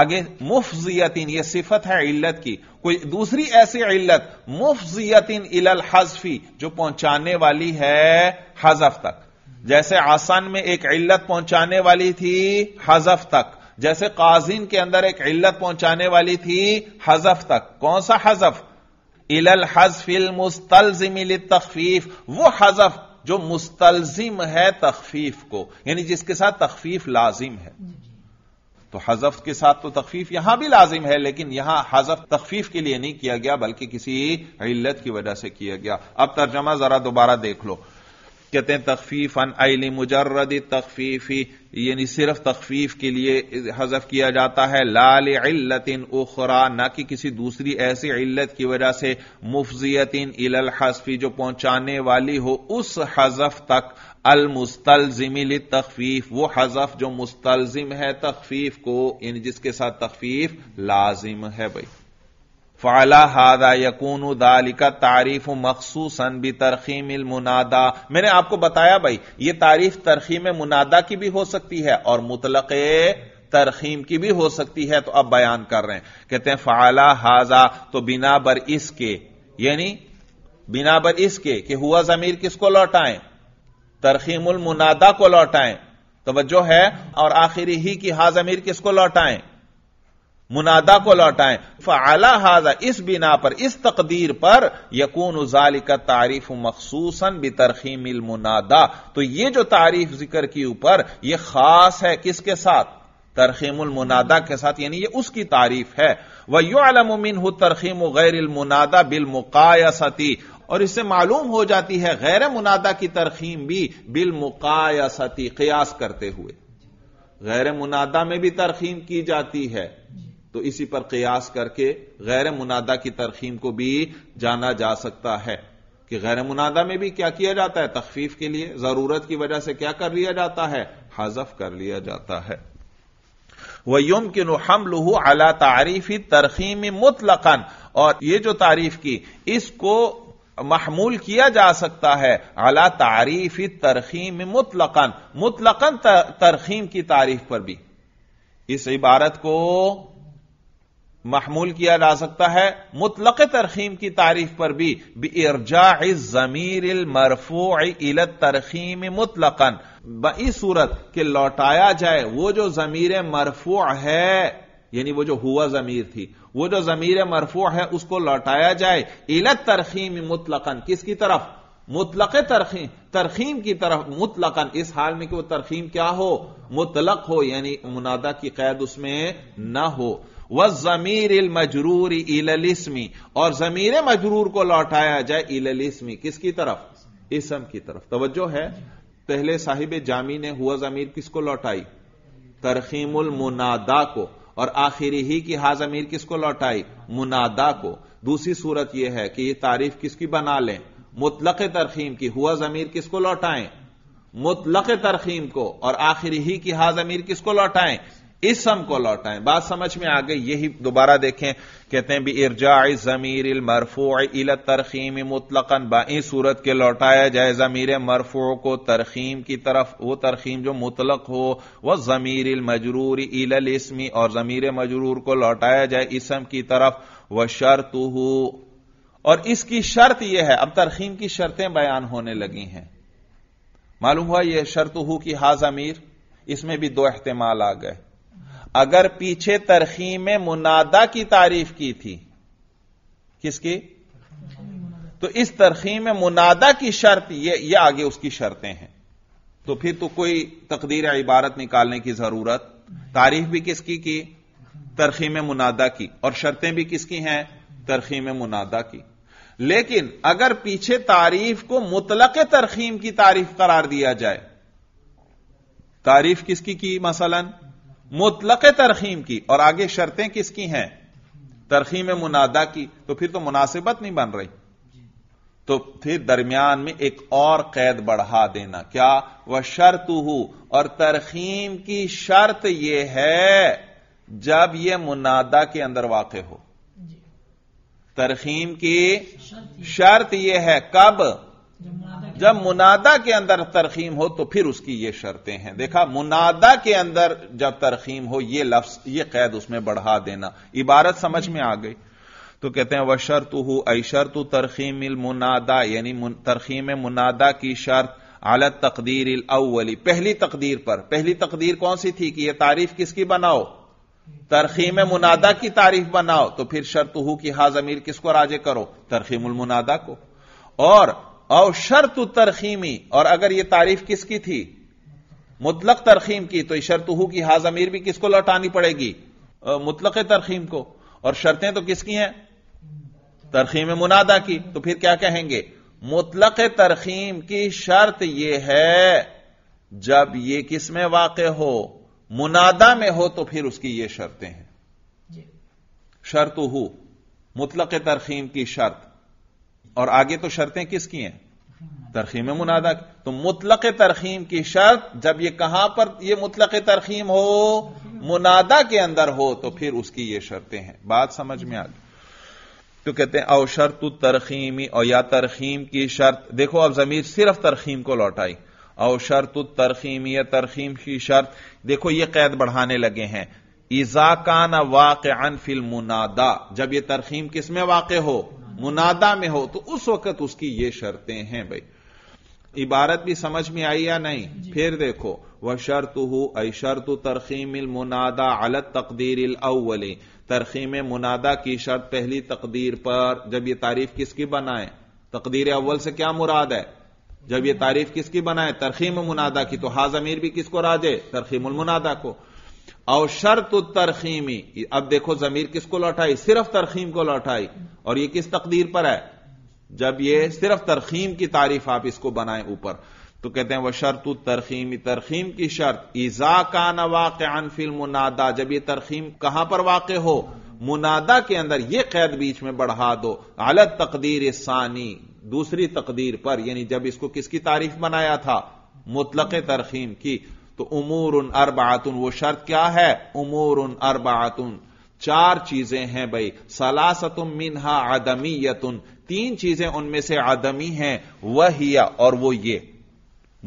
आगे मुफ्जियतिन यह सिफत है इल्लत की कोई दूसरी ऐसी इल्लत मुफ्जियतिन इलल हजफी जो पहुंचाने वाली है हजफ तक जैसे आसान में एक इल्लत पहुंचाने वाली थी हजफ तक जैसे काजिन के अंदर एक इल्लत पहुंचाने वाली थी हजफ तक कौन सा हजफ इलल हजफिल मुस्तलजिमिल तखफीफ वो हजफ जो मुस्तलजिम है तखफीफ को यानी जिसके साथ तखफीफ लाजिम है तो हजफ के साथ तो तखफीफ यहां भी लाजिम है लेकिन यहां हजफ तखफीफ के लिए नहीं किया गया बल्कि किसी इल्लत की वजह से किया गया अब तर्जमा जरा दोबारा देख लो कहते हैं तखफीफ अन आइली मुजर्रद तखफीफी यानी सिर्फ तखफीफ के लिए हजफ किया जाता है लाल इल्लतिन उखरा न कि किसी दूसरी ऐसी इल्लत की वजह से मुफजियतिन इलल हसफी जो पहुंचाने वाली हो उस हजफ तक अल मुस्तलजिमिल तखफीफ वो हजफ जो मुस्तलजिम है तखफीफ को यानी जिसके साथ तखफीफ लाजिम है भाई फ़ाला हादा यकून दालिका तारीफ मखसूसन भी तरखीम मुनादा मैंने आपको बताया भाई ये तारीफ तरखीम मुनादा की भी हो सकती है और मुतलक तरखीम की भी हो सकती है तो अब बयान कर रहे हैं कहते हैं फ़ाला हाजा तो बिना बर इसके यानी बिना बर इसके कि हुआ जमीर किसको लौटाएं तरखीमुल मुनादा को लौटाएं तो जो है और आखिरी ही की हा जमीर किसको लौटाएं मुनादा को लौटाएं फला हाजा इस बिना पर इस तकदीर पर यकून उजाली का तारीफ मखसूसन बितरखीम मुनादा तो ये जो तारीफ जिक्र की ऊपर यह खास है किसके साथ तरखीमुल मुनादा के साथ यानी ये उसकी तारीफ है वह यू अलमिन हो तरखीम गैर मुनादा बिल मुकायसती और इससे मालूम हो जाती है गैर मुनादा की तरखीम भी बिल मुकायसती कयास करते हुए गैर मुनादा में भी तरखीम की जाती है तो इसी पर कयास करके गैर मुनादा की तरखीम को भी जाना जा सकता है कि गैर मुनादा में भी क्या किया जाता है तखफीफ के लिए जरूरत की वजह से क्या कर लिया जाता है हजफ कर लिया जाता है वह यम किन हम लुहू अला तारीफी तरखीम मुतलकन और ये जो तारीफ की इसको महमूल किया जा सकता है अला तारीफी तरखीम मुतलकन मुतलकन तरखीम की तारीफ पर भी इस इबारत को महमूल किया जा सकता है मुतलक तरखीम की तारीफ पर भी बर्जा जमीर मरफो इलत तरखीम मुतलकन बी सूरत के लौटाया जाए वो जो जमीर मरफू है यानी वो जो हुआ जमीर थी वो जो जमीर मरफू है उसको लौटाया जाए इलत तरखीम मुतलकन किसकी तरफ मुतलक तरखीम तरखीम की तरफ मुतलकन इस हाल में कि वह तरखीम क्या हो मुतलक हो यानी मुनादा की कैद उसमें ना हो व जमीर इल मजरूर इललिस्मी और जमीर मजरूर को लौटाया जाए इललिस्मी किसकी तरफ इसम की तरफ तोज्जो है पहले साहिब जामी ने हुआ जमीर किसको लौटाई तरखीमुल मुनादा को और आखिरी ही की हा जमीर किसको लौटाई मुनादा को दूसरी सूरत यह है कि यह तारीफ किसकी बना लें मुतलक तरखीम की हुआ जमीर किसको लौटाएं मुतलक तरखीम को और आखिरी ही की हा जमीर किसको लौटाएं इस हम को लौटाएं बात समझ में आ गई यही दोबारा देखें कहते हैं भी इर्जा जमीर इल मरफू इल तरखीम मुतलकन बाई सूरत के लौटाया जाए जमीर मरफू को तरखीम की तरफ वो तरखीम जो मुतलक हो वह जमीर इल मजरूर इल इसमी और जमीर मजरूर को लौटाया जाए इसम की तरफ वह शर्त और इसकी शर्त यह है अब तरखीम की शर्तें बयान होने लगी हैं मालूम हुआ यह शर्त हु की हाज अमीर इसमें भी दो अहतमाल आ गए अगर पीछे तरखी में मुनादा की तारीफ की थी किसकी तो इस तरखी में मुनादा की शर्त ये ये आगे उसकी शर्तें हैं तो फिर तो कोई तकदीर इबारत निकालने की जरूरत तारीफ भी किसकी की तरखी में मुनादा की और शर्तें भी किसकी हैं तरखी में मुनादा की लेकिन अगर पीछे तारीफ को मुतलक तरखीम की तारीफ करार दिया जाए तारीफ किसकी की मसलन मुतलक तरखीम की और आगे शर्तें किसकी हैं तरखीम मुनादा की तो फिर तो मुनासिबत नहीं बन रही तो फिर दरमियान में एक और कैद बढ़ा देना क्या वह शर्त हूं और तरखीम की शर्त यह है जब यह मुनादा के अंदर वाक हो तरखीम की शर्त यह है कब जब मुनादा के अंदर तरखीम हो तो फिर उसकी ये शर्तें हैं देखा मुनादा के अंदर जब तरखीम हो ये लफ्ज ये कैद उसमें बढ़ा देना इबारत समझ में आ गई तो कहते हैं वह शर्त अशर ऐशर्त तरखीम इल मुनादा यानी तरखीम मुनादा की शर्त आलत तकदीर इल अवली पहली तकदीर पर पहली तकदीर कौन सी थी कि यह तारीफ किसकी बनाओ तरखीम मुनादा की तारीफ बनाओ तो फिर शर्त हु कि हाजमीर किसको राजे करो तरखीम उल मुनादा को और और शर्त तरखीमी और अगर यह तारीफ किसकी थी मुतलक तरखीम की तो शर्त हु की हाज अमीर भी किसको लौटानी पड़ेगी मुतलक तरखीम को और शर्तें तो किसकी हैं तरखीम मुनादा की तो फिर क्या कहेंगे मुतलक तरखीम की शर्त यह है जब यह किस में वाक हो मुनादा में हो तो फिर उसकी यह शर्तें हैं शर्त हु मुतलक तरखीम की शर्त और आगे तो शर्तें किसकी हैं तरखीम मुनादा की तो मुतलक तरखीम की शर्त जब यह कहां पर यह मुतलक तरखीम हो मुनादा के अंदर हो तो फिर उसकी ये शर्तें हैं बात समझ में आ गई तो कहते हैं अवशर तु तरखीमी और या तरखीम की शर्त देखो अब जमीर सिर्फ तरखीम को लौटाई अवशर्त शर्त तरखीम या तरखीम की शर्त देखो ये कैद बढ़ाने लगे हैं इजाकान वाक अनफिल मुनादा जब यह तरखीम किसमें वाक हो मुनादा में हो तो उस वक्त उसकी ये शर्तें हैं भाई इबारत भी समझ में आई या नहीं फिर देखो वह शर्त हो शर्त तरखीमिल मुनादा अलत तकदीर अवली तरखीम मुनादा की शर्त पहली तकदीर पर जब यह तारीफ किसकी बनाए तकदीर अव्वल से क्या मुराद है जब यह तारीफ किसकी बनाए तरखीम मुनादा की तो हाज अमीर भी किसको राजे तरकीम मुनादा को और शर्त तरखीमी अब देखो जमीर किसको लौटाई सिर्फ तरखीम को लौटाई और यह किस तकदीर पर है जब ये सिर्फ तरखीम की तारीफ आप इसको बनाए ऊपर तो कहते हैं वह शर्त तरखीमी तरखीम की शर्त ईजा का न वाक अनफिल मुनादा जब यह तरखीम कहां पर वाक हो मुनादा के अंदर यह कैद बीच में बढ़ा दो अलग तकदीर सानी दूसरी तकदीर पर यानी जब इसको किसकी तारीफ बनाया था मुतलक तरखीम की तो उमूर उन अरबातुन वो शर्त क्या है उमूर उन अरबातुन चार चीजें हैं भाई सलासतुम मिनहा आदमीयतुन तीन चीजें उनमें से आदमी हैं वहिया और वो ये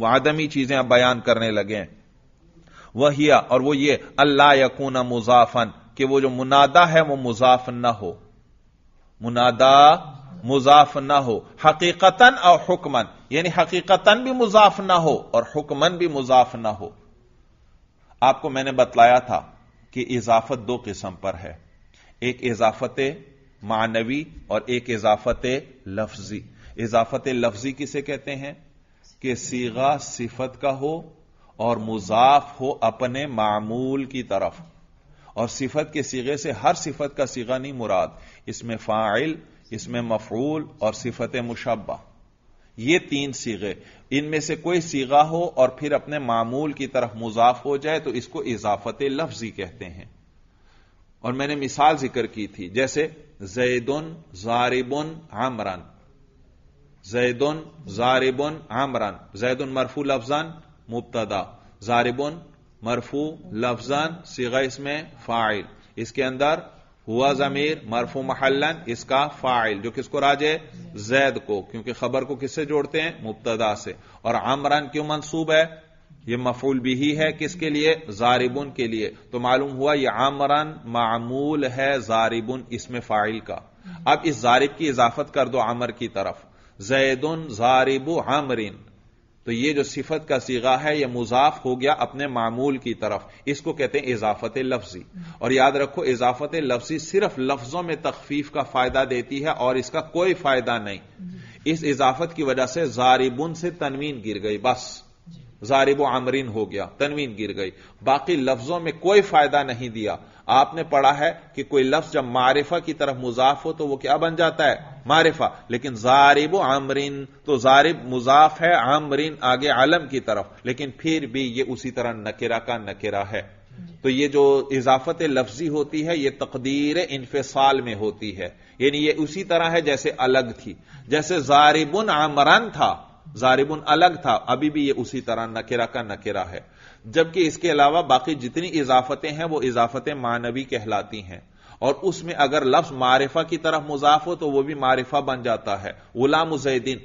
वो आदमी चीजें अब बयान करने लगे हैं और वो ये अल्लाह यकून मुजाफन कि वो जो मुनादा है वो मुजाफ ना हो मुनादा मुजाफ ना हो हकीकतन और हुक्मन यानी हकीकतन भी मुजाफ ना हो और हुक्मन भी मुजाफ ना हो आपको मैंने बतलाया था कि इजाफत दो किस्म पर है एक इजाफत मानवी और एक इजाफत लफ्जी इजाफत लफ्जी किसे कहते हैं कि सीगा सिफत का हो और मुजाफ हो अपने मामूल की तरफ और सिफत के सीगे से हर सिफत का सीगा नहीं मुराद इसमें फाइल इसमें मफरूल और सिफत मुशबा ये तीन सीगे इनमें से कोई सीगा हो और फिर अपने मामूल की तरफ मुजाफ हो जाए तो इसको इजाफत लफ्जी कहते हैं और मैंने मिसाल जिक्र की थी जैसे जैदन जारिबन आमरान जैदन जारिबन आमरान जैदन मरफू लफजान मुबतदा जारिबन मरफू लफजन सीगा इसमें फाइल इसके अंदर हुआ जमीर मरफू महलन इसका फाइल जो किसको राज है जैद को क्योंकि खबर को किससे जोड़ते हैं मुबतदा से और आमरान क्यों मनसूब है ये मफूल भी ही है किसके लिए जारिबुन के लिए तो मालूम हुआ यह आमरन मामूल है जारिबुन इसमें फाइल का अब इस जारिब की इजाफत कर दो आमर की तरफ जैदुन जारिबु आमरिन तो ये जो सिफत का सीगा है यह मुजाफ हो गया अपने मामूल की तरफ इसको कहते हैं इजाफत लफ्जी और याद रखो इजाफत लफ्जी सिर्फ लफ्जों में तखफीफ का फायदा देती है और इसका कोई फायदा नहीं इस इजाफत की वजह से जारिबुन से तनवीन गिर गई बस जारिब आमरीन हो गया तनवीन गिर गई बाकी लफ्जों में कोई फायदा नहीं दिया आपने पढ़ा है कि कोई लफ्ज जब मारिफा की तरफ मुजाफ हो तो वो क्या बन जाता है मारिफा लेकिन जारिब आमरीन तो जारिब मुजाफ है आमरीन आगे आलम की तरफ लेकिन फिर भी ये उसी तरह नकेरा का नकेरा है तो ये जो इजाफत लफ्जी होती है ये तकदीर इनफसाल में होती है यानी ये उसी तरह है जैसे अलग थी जैसे जारिबुन आमरन था जारिबुन अलग था अभी भी ये उसी तरह नकेरा का नकेरा है जबकि इसके अलावा बाकी जितनी इजाफतें हैं वो इजाफतें मानवी कहलाती हैं और उसमें अगर लफ्ज मारिफा की तरफ मुजाफ हो तो वो भी मारिफा बन जाता है गुलाम उजैदीन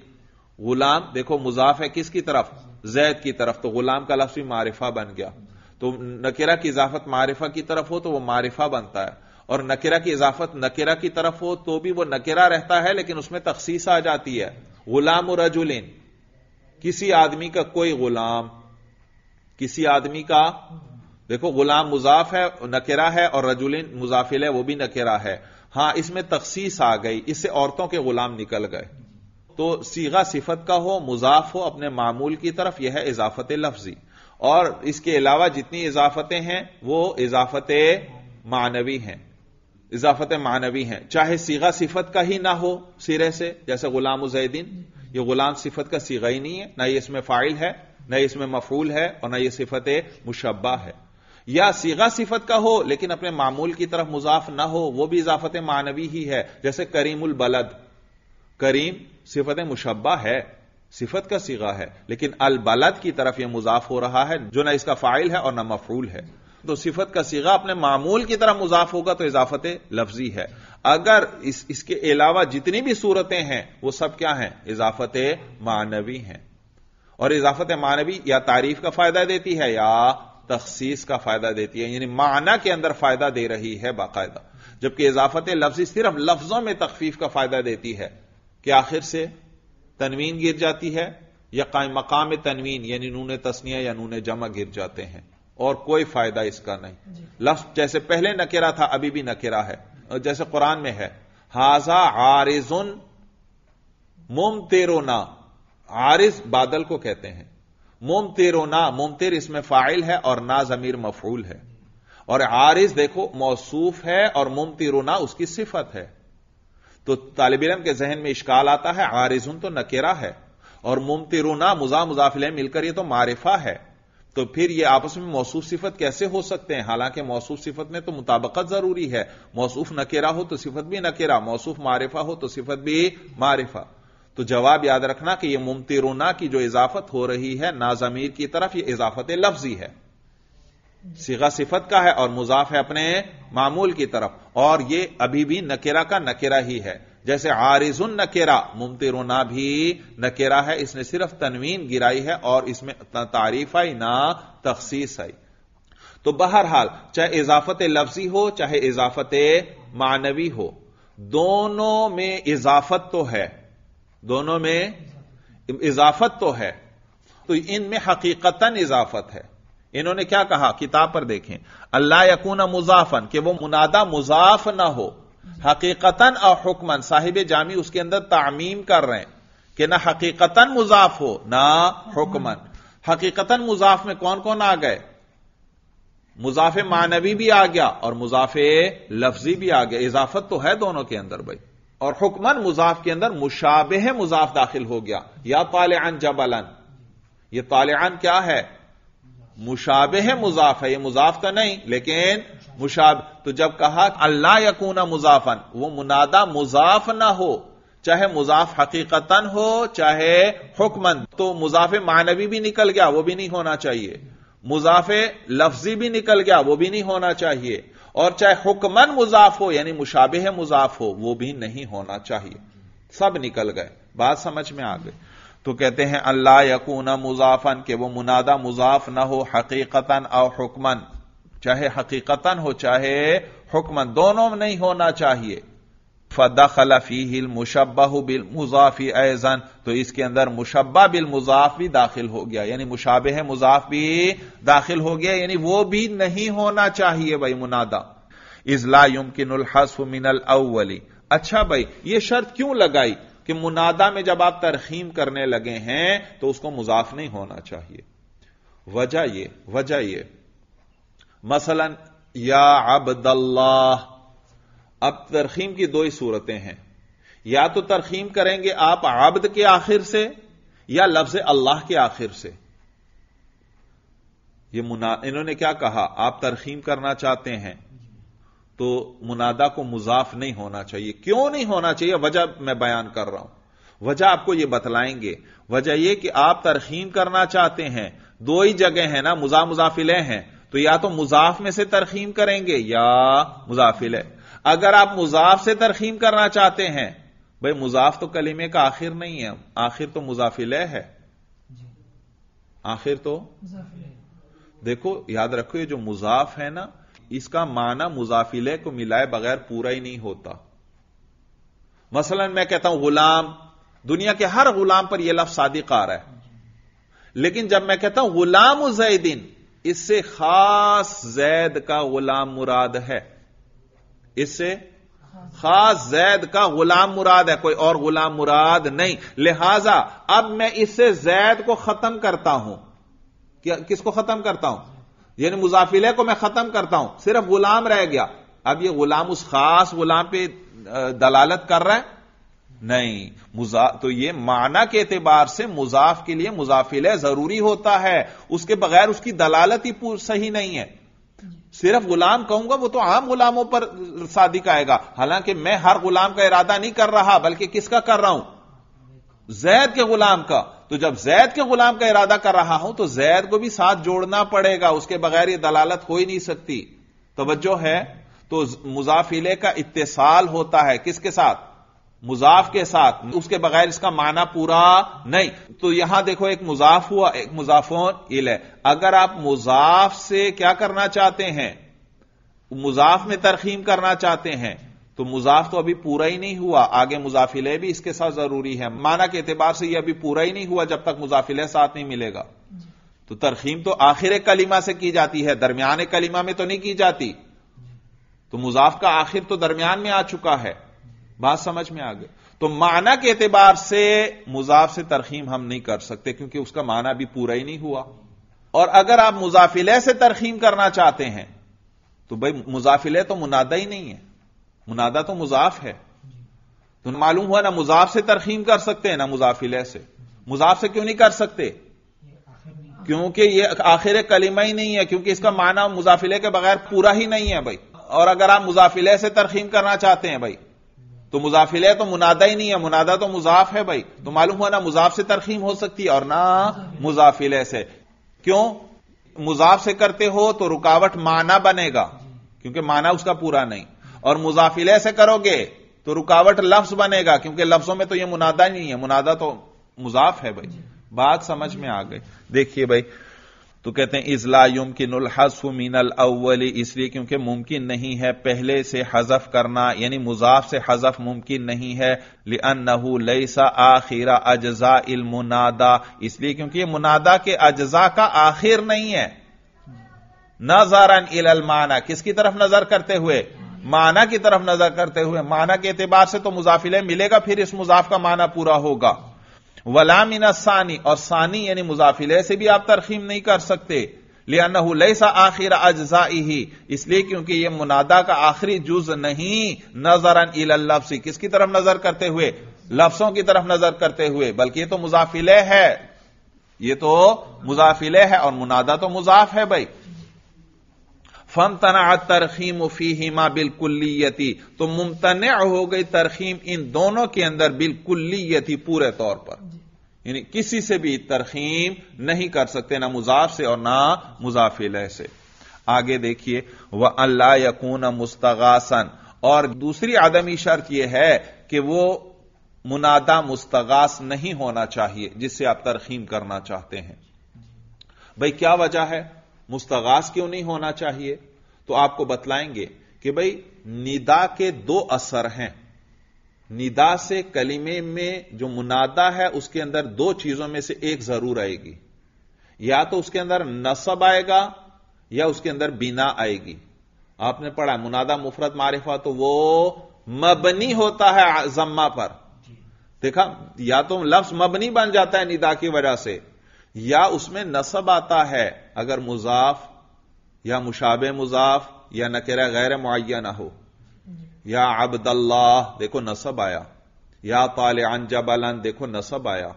गुलाम देखो मुजाफ है किसकी तरफ जैद की तरफ तो गुलाम का लफ्ज भी मारिफा बन गया तो नकेरा की इजाफत मारिफा की तरफ हो तो वो मारिफा बनता है और नकेरा की इजाफत नकेरा की तरफ हो तो भी वो नकेरा रहता है लेकिन उसमें तखसीस आ जाती है गुलाम रजुलिन किसी आदमी का कोई गुलाम किसी आदमी का देखो गुलाम मुजाफ है नकेरा है और रजुलिन मुजाफिल है वो भी नकेरा है हां इसमें तखसीस आ गई इससे औरतों के गुलाम निकल गए तो सीगा सिफत का हो मुजाफ हो अपने मामूल की तरफ यह है इजाफत लफ्जी और इसके अलावा जितनी इजाफतें हैं वो इजाफत मानवी हैं इजाफत मानवी हैं चाहे सीगा सिफत का ही ना हो सिरे से जैसे गुलाम उजैदीन ये गुलाम सिफत का सीगा ही नहीं है ना ये इसमें फाइल है न इसमें मफूल है और न यह सिफत मुशबा है या सीगा सिफत का हो लेकिन अपने मामूल की तरफ मुजाफ ना हो वो भी इजाफत मानवी ही है जैसे करीमुल बलद करीम सिफत मुशबा है सिफत का सीगा है लेकिन अल बलद की तरफ यह मुजाफ हो रहा है जो ना इसका फाइल है और ना मफरूल है तो सिफत का सीगा अपने मामूल की तरह मुजाफ होगा तो इजाफत लफ्जी है अगर इस, इसके अलावा जितनी भी सूरतें हैं वो सब क्या हैं इजाफत मानवी हैं और इजाफत मानवी या तारीफ का फायदा देती है या तखसीस का फायदा देती है यानी माना के अंदर फायदा दे रही है बाकायदा जबकि इजाफत लफ्जी सिर्फ लफ्जों में तखफीफ का फायदा देती है कि आखिर से तनवीन गिर जाती है या मकाम तनवीन यानी नून तस्निया या नून जमा गिर जाते हैं और कोई फायदा इसका नहीं लफ्ज जैसे पहले नकेरा था अभी भी नकेरा है जैसे कुरान में है हाजा आरिजुन मुम तेरो ना आरिस बादल को कहते हैं मोम तेरो ना मोमतेर इसमें फाइल है और ना जमीर मफूल है और आरिस देखो मौसूफ है और मोम ना उसकी सिफत है तो तालिब इलम के जहन में इश्काल आता है आरिजुन तो नकेरा है और मोम ना मुजा मुजाफिले मिलकर यह तो मारिफा है तो फिर यह आपस में मौसूफ सिफत कैसे हो सकते हैं हालांकि मौसूफ सिफत में तो मुताबकत जरूरी है मौसूफ नकेरा हो तो सिफत भी नकेरा मौसूफ मारिफा हो तो सिफत भी मारिफा तो जवाब याद रखना कि यह मुमतिरुना की जो इजाफत हो रही है नाजमीर की तरफ यह इजाफत लफ्जी है सिगा सिफत का है और मुजाफ है अपने मामूल की तरफ और यह अभी भी नकेरा का नकेरा ही है जैसे आरिजुन नकेरा मुमतिरुना भी नकेरा है इसने सिर्फ तनवीन गिराई है और इसमें तारीफ आई ना तखसीस आई तो बहरहाल चाहे इजाफत लफ्जी हो चाहे इजाफत मानवी हो दोनों में इजाफत तो है दोनों में इजाफत तो है तो इनमें हकीकतन इजाफत है इन्होंने क्या कहा किताब पर देखें अल्लाह यकून मुजाफन कि वो मुनादा मुजाफ ना हो हकीकतन और हुक्मन साहिब जामी उसके अंदर तामीम कर रहे हैं कि ना हकीकतन मुजाफ हो ना हुक्मन हकीकतन मुजाफ में कौन कौन आ गए मुजाफ मानवी भी आ गया और मुजाफे लफ्जी भी आ गया इजाफत तो है दोनों के अंदर भाई और हुक्मन मुजाफ के अंदर मुशाबह मुजाफ दाखिल हो गया या तालियान जबलन ये तालियान क्या है मुशाबह मुजाफ है यह मुजाफ तो नहीं लेकिन मुशाब तो जब कहा अल्लाह यकूना मुजाफन वो मुनादा मुजाफ ना हो चाहे मुजाफ हकीकतन हो चाहे हुक्मन तो मुजाफ मानवी भी निकल गया वो भी नहीं होना चाहिए मुजाफ लफ्जी भी निकल गया वो भी नहीं होना चाहिए और चाहे हुक्मन मुजाफ हो यानी मुशाबे मुजाफ हो वो भी नहीं होना चाहिए सब निकल गए बात समझ में आ गई तो कहते हैं अल्लाह यकून मुजाफन के वो मुनादा मुजाफ ना हो हकीकतन और हुक्मन चाहे हकीकतन हो चाहे हुक्मन दोनों में नहीं होना चाहिए फदखला खलाफी हिल मुशबा बिल मुजाफी ऐजन तो इसके अंदर मुशबा बिल मुजाफ भी दाखिल हो गया यानी मुशाबे है मुजाफ भी दाखिल हो गया यानी वो भी नहीं होना चाहिए भाई मुनादा इजला युमकिन मिनल अव्वली अच्छा भाई ये शर्त क्यों लगाई कि मुनादा में जब आप तरखीम करने लगे हैं तो उसको मुजाफ नहीं होना चाहिए वजह ये वजह ये मसलन या अब्दल्लाह अब तरखीम की दो ही सूरतें हैं या तो तरखीम करेंगे आप आबद के आखिर से या लफ्ज अल्लाह के आखिर से ये मुना इन्होंने क्या कहा आप तरखीम करना चाहते हैं तो मुनादा को मुजाफ नहीं होना चाहिए क्यों नहीं होना चाहिए वजह मैं बयान कर रहा हूं वजह आपको यह बतलाएंगे वजह यह कि आप तरखीम करना चाहते हैं दो ही जगह है ना मुजा मुजाफिले हैं तो या तो मुजाफ में से तरखीम करेंगे या मुजाफिले अगर आप मुजाफ से तरखीम करना चाहते हैं भाई मुजाफ तो कलीमे का आखिर नहीं है आखिर तो मुजाफिल है आखिर तो देखो याद रखो ये जो मुजाफ है ना इसका माना मुजाफिले को मिलाए बगैर पूरा ही नहीं होता मसलन मैं कहता हूं गुलाम दुनिया के हर गुलाम पर यह लफ्ज सादिक आ रहा है लेकिन जब मैं कहता हूं गुलाम उजैदीन इससे खास जैद का गुलाम मुराद है इससे खास जैद का गुलाम मुराद है कोई और गुलाम मुराद नहीं लिहाजा अब मैं इससे जैद को खत्म करता हूं किसको खत्म करता हूं यानी मुजाफिले को मैं खत्म करता हूं सिर्फ गुलाम रह गया अब यह गुलाम उस खास गुलाम पे दलालत कर रहा है नहीं मुजा तो ये माना के एतबार से मुजाफ के लिए मुजाफिले जरूरी होता है उसके बगैर उसकी दलालत ही सही नहीं है सिर्फ गुलाम कहूंगा वो तो आम गुलामों पर सादिक आएगा हालांकि मैं हर गुलाम का इरादा नहीं कर रहा बल्कि किसका कर रहा हूं जैद के गुलाम का तो जब जैद के गुलाम का इरादा कर रहा हूं तो जैद को भी साथ जोड़ना पड़ेगा उसके बगैर यह दलालत हो ही नहीं सकती तोज्जो है तो मुजाफिले का इत्तेसाल होता है किसके साथ मुजाफ के साथ उसके बगैर इसका माना पूरा नहीं तो यहां देखो एक मुजाफ हुआ एक मुजाफोन इल है अगर आप मुजाफ से क्या करना चाहते हैं मुजाफ में तरखीम करना चाहते हैं तो मुजाफ तो अभी पूरा ही नहीं हुआ आगे मुजाफिले भी इसके साथ जरूरी है माना के एतबार से यह अभी पूरा ही नहीं हुआ जब तक मुजाफिले साथ नहीं मिलेगा तो तरखीम तो आखिर कलीमा से की जाती है दरमियान कलीमा में तो नहीं की जाती तो मुजाफ का आखिर तो दरमियान में आ चुका है बात समझ में आ गई तो माना के एतबार से मुजाफ से तरखीम हम नहीं कर सकते क्योंकि उसका माना भी पूरा ही नहीं हुआ और अगर आप मुजाफिले से तरखीम करना चाहते हैं तो भाई मुजाफिले तो मुनादा ही नहीं है मुनादा तो मुजाफ है तो मालूम हुआ ना मुजाफ से तरखीम कर सकते हैं ना मुजाफिले से मुजाफ से क्यों नहीं कर सकते क्योंकि ये आखिर कलिमा ही नहीं है क्योंकि इसका माना मुजाफिले के बगैर पूरा ही नहीं है भाई और अगर आप मुजाफिले से तरखीम करना चाहते हैं भाई तो मुजाफिल है तो मुनादा ही नहीं है मुनादा तो मुजाफ है भाई तो मालूम हुआ ना मुजाफ से तरखीम हो सकती है और ना मुजाफिल से क्यों मुजाफ से करते हो तो रुकावट माना बनेगा क्योंकि माना उसका पूरा नहीं और मुजाफिल से करोगे तो रुकावट लफ्ज बनेगा क्योंकि लफ्जों में तो यह मुनादा ही नहीं है मुनादा तो मुजाफ है भाई बात समझ में आ गई देखिए भाई तो कहते हैं इजला युम की नुल हसफ मीनल अव्वल इसलिए क्योंकि मुमकिन नहीं है पहले से हजफ करना यानी मुजाफ से हजफ मुमकिन नहीं है लिअन नहू लईसा आखिरा अज्जा इलमुनादा इसलिए क्योंकि ये मुनादा के अजा का आखिर नहीं है अल इलमाना किसकी तरफ नजर करते हुए माना की तरफ नजर करते हुए माना के एतबार से तो मुजाफिले मिलेगा फिर इस मुजाफ का माना पूरा होगा वलामिना सानी और सानी यानी मुजाफिले से भी आप तरखीम नहीं कर सकते लियानहु लैसा आखिर अज्जा ही इसलिए क्योंकि यह मुनादा का आखिरी जुज नहीं नजरन इलफ्स किसकी तरफ नजर करते हुए लफ्सों की तरफ नजर करते हुए बल्कि यह तो मुजाफिले है ये तो मुजाफिले है और मुनादा तो मुजाफ है भाई फम तना तरखीम तरकीम फीहिमा बिलकुल्लियती तो मुमतना हो गई तरखीम इन दोनों के अंदर बिलकुल्लियती पूरे तौर पर यानी किसी से भी तरखीम नहीं कर सकते ना मुजाफ से और ना मुजाफिल से आगे देखिए वह अल्लाह यकून मुस्तगासन और दूसरी आदमी शर्त यह है कि वो मुनादा मुस्तगास नहीं होना चाहिए जिससे आप तरखीम करना चाहते हैं भाई क्या वजह है मुस्तगास क्यों नहीं होना चाहिए तो आपको बतलाएंगे कि भाई निदा के दो असर हैं निदा से कलिमे में जो मुनादा है उसके अंदर दो चीजों में से एक जरूर आएगी या तो उसके अंदर नसब आएगा या उसके अंदर बिना आएगी आपने पढ़ा मुनादा मुफरत मारिफा तो वो मबनी होता है जम्मा पर देखा या तो लफ्ज मबनी बन जाता है निदा की वजह से या उसमें नसब आता है अगर मुजाफ या मुशाबे मुजाफ या नकेरा गैर मुआया ना हो या अब्दल्लाह देखो नसब आया या तालियान जबलन देखो नसब आया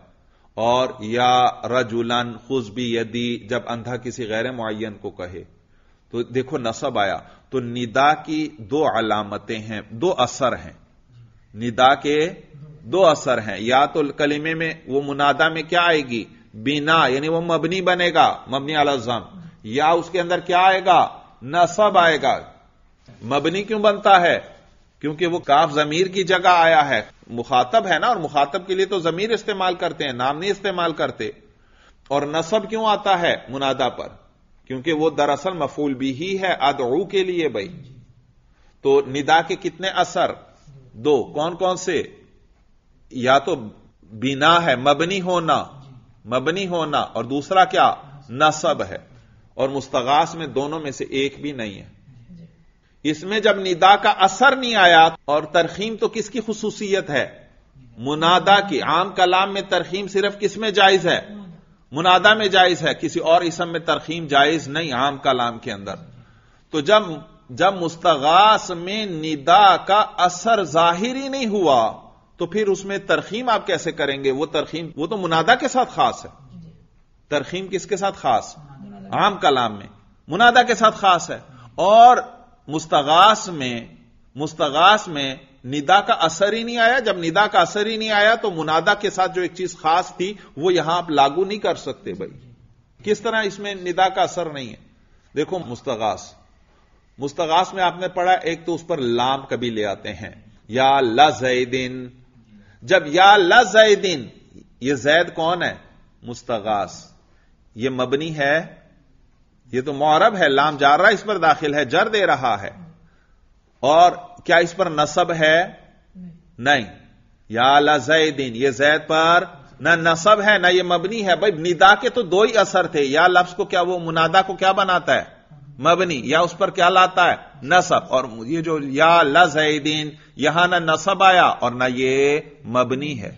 और या रजुलन खुशबी यदि जब अंधा किसी गैर मुन को कहे तो देखो नसब आया तो निदा की दो अलामतें हैं दो असर हैं निदा के दो असर हैं या तो कलिमे में वो मुनादा में क्या आएगी बिना यानी वो मबनी बनेगा मबनी अलजम या उसके अंदर क्या आएगा नसब आएगा मबनी क्यों बनता है क्योंकि वो काफ जमीर की जगह आया है मुखातब है ना और मुखातब के लिए तो जमीर इस्तेमाल करते हैं नाम नहीं इस्तेमाल करते और नसब क्यों आता है मुनादा पर क्योंकि वो दरअसल मफूल भी ही है अदऊ के लिए भाई तो निदा के कितने असर दो कौन कौन से या तो बिना है मबनी होना मबनी होना और दूसरा क्या नसब है और मुस्तगास में दोनों में से एक भी नहीं है इसमें जब निदा का असर नहीं आया और तरखीम तो किसकी खसूसियत है मुनादा की आम कलाम में तरखीम सिर्फ किसमें जायज है मुनादा में जायज है किसी और इसम में तरखीम जायज नहीं आम कलाम के अंदर तो जब जब मुस्तगास में निदा का असर जाहिर ही नहीं हुआ तो फिर उसमें तरखीम आप कैसे करेंगे वो तरखीम वो तो मुनादा के साथ खास है तरखीम किसके साथ खास आम कलाम में मुनादा के साथ खास है और मुस्तगास में मुस्तगास में निदा का असर ही नहीं आया जब निदा का असर ही नहीं आया तो मुनादा के साथ जो एक चीज खास थी वो यहां आप लागू नहीं कर सकते भाई किस तरह इसमें निदा का असर नहीं है देखो मुस्तगास मुस्तगास में आपने पढ़ा एक तो उस पर लाम कभी ले आते हैं या लजैदिन जब या लजैदिन ये जैद कौन है मुस्तगास ये मबनी है यह तो मौरब है लाम जारा इस पर दाखिल है जर दे रहा है और क्या इस पर नसब है नहीं या ला जैदिन ये जैद पर न नसब है ना यह मबनी है भाई निदा के तो दो ही असर थे या लफ्ज को क्या वो मुनादा को क्या बनाता है मबनी या उस पर क्या लाता है नसब और ये जो या लजैदीन यहां ना नसब आया और ना ये मबनी है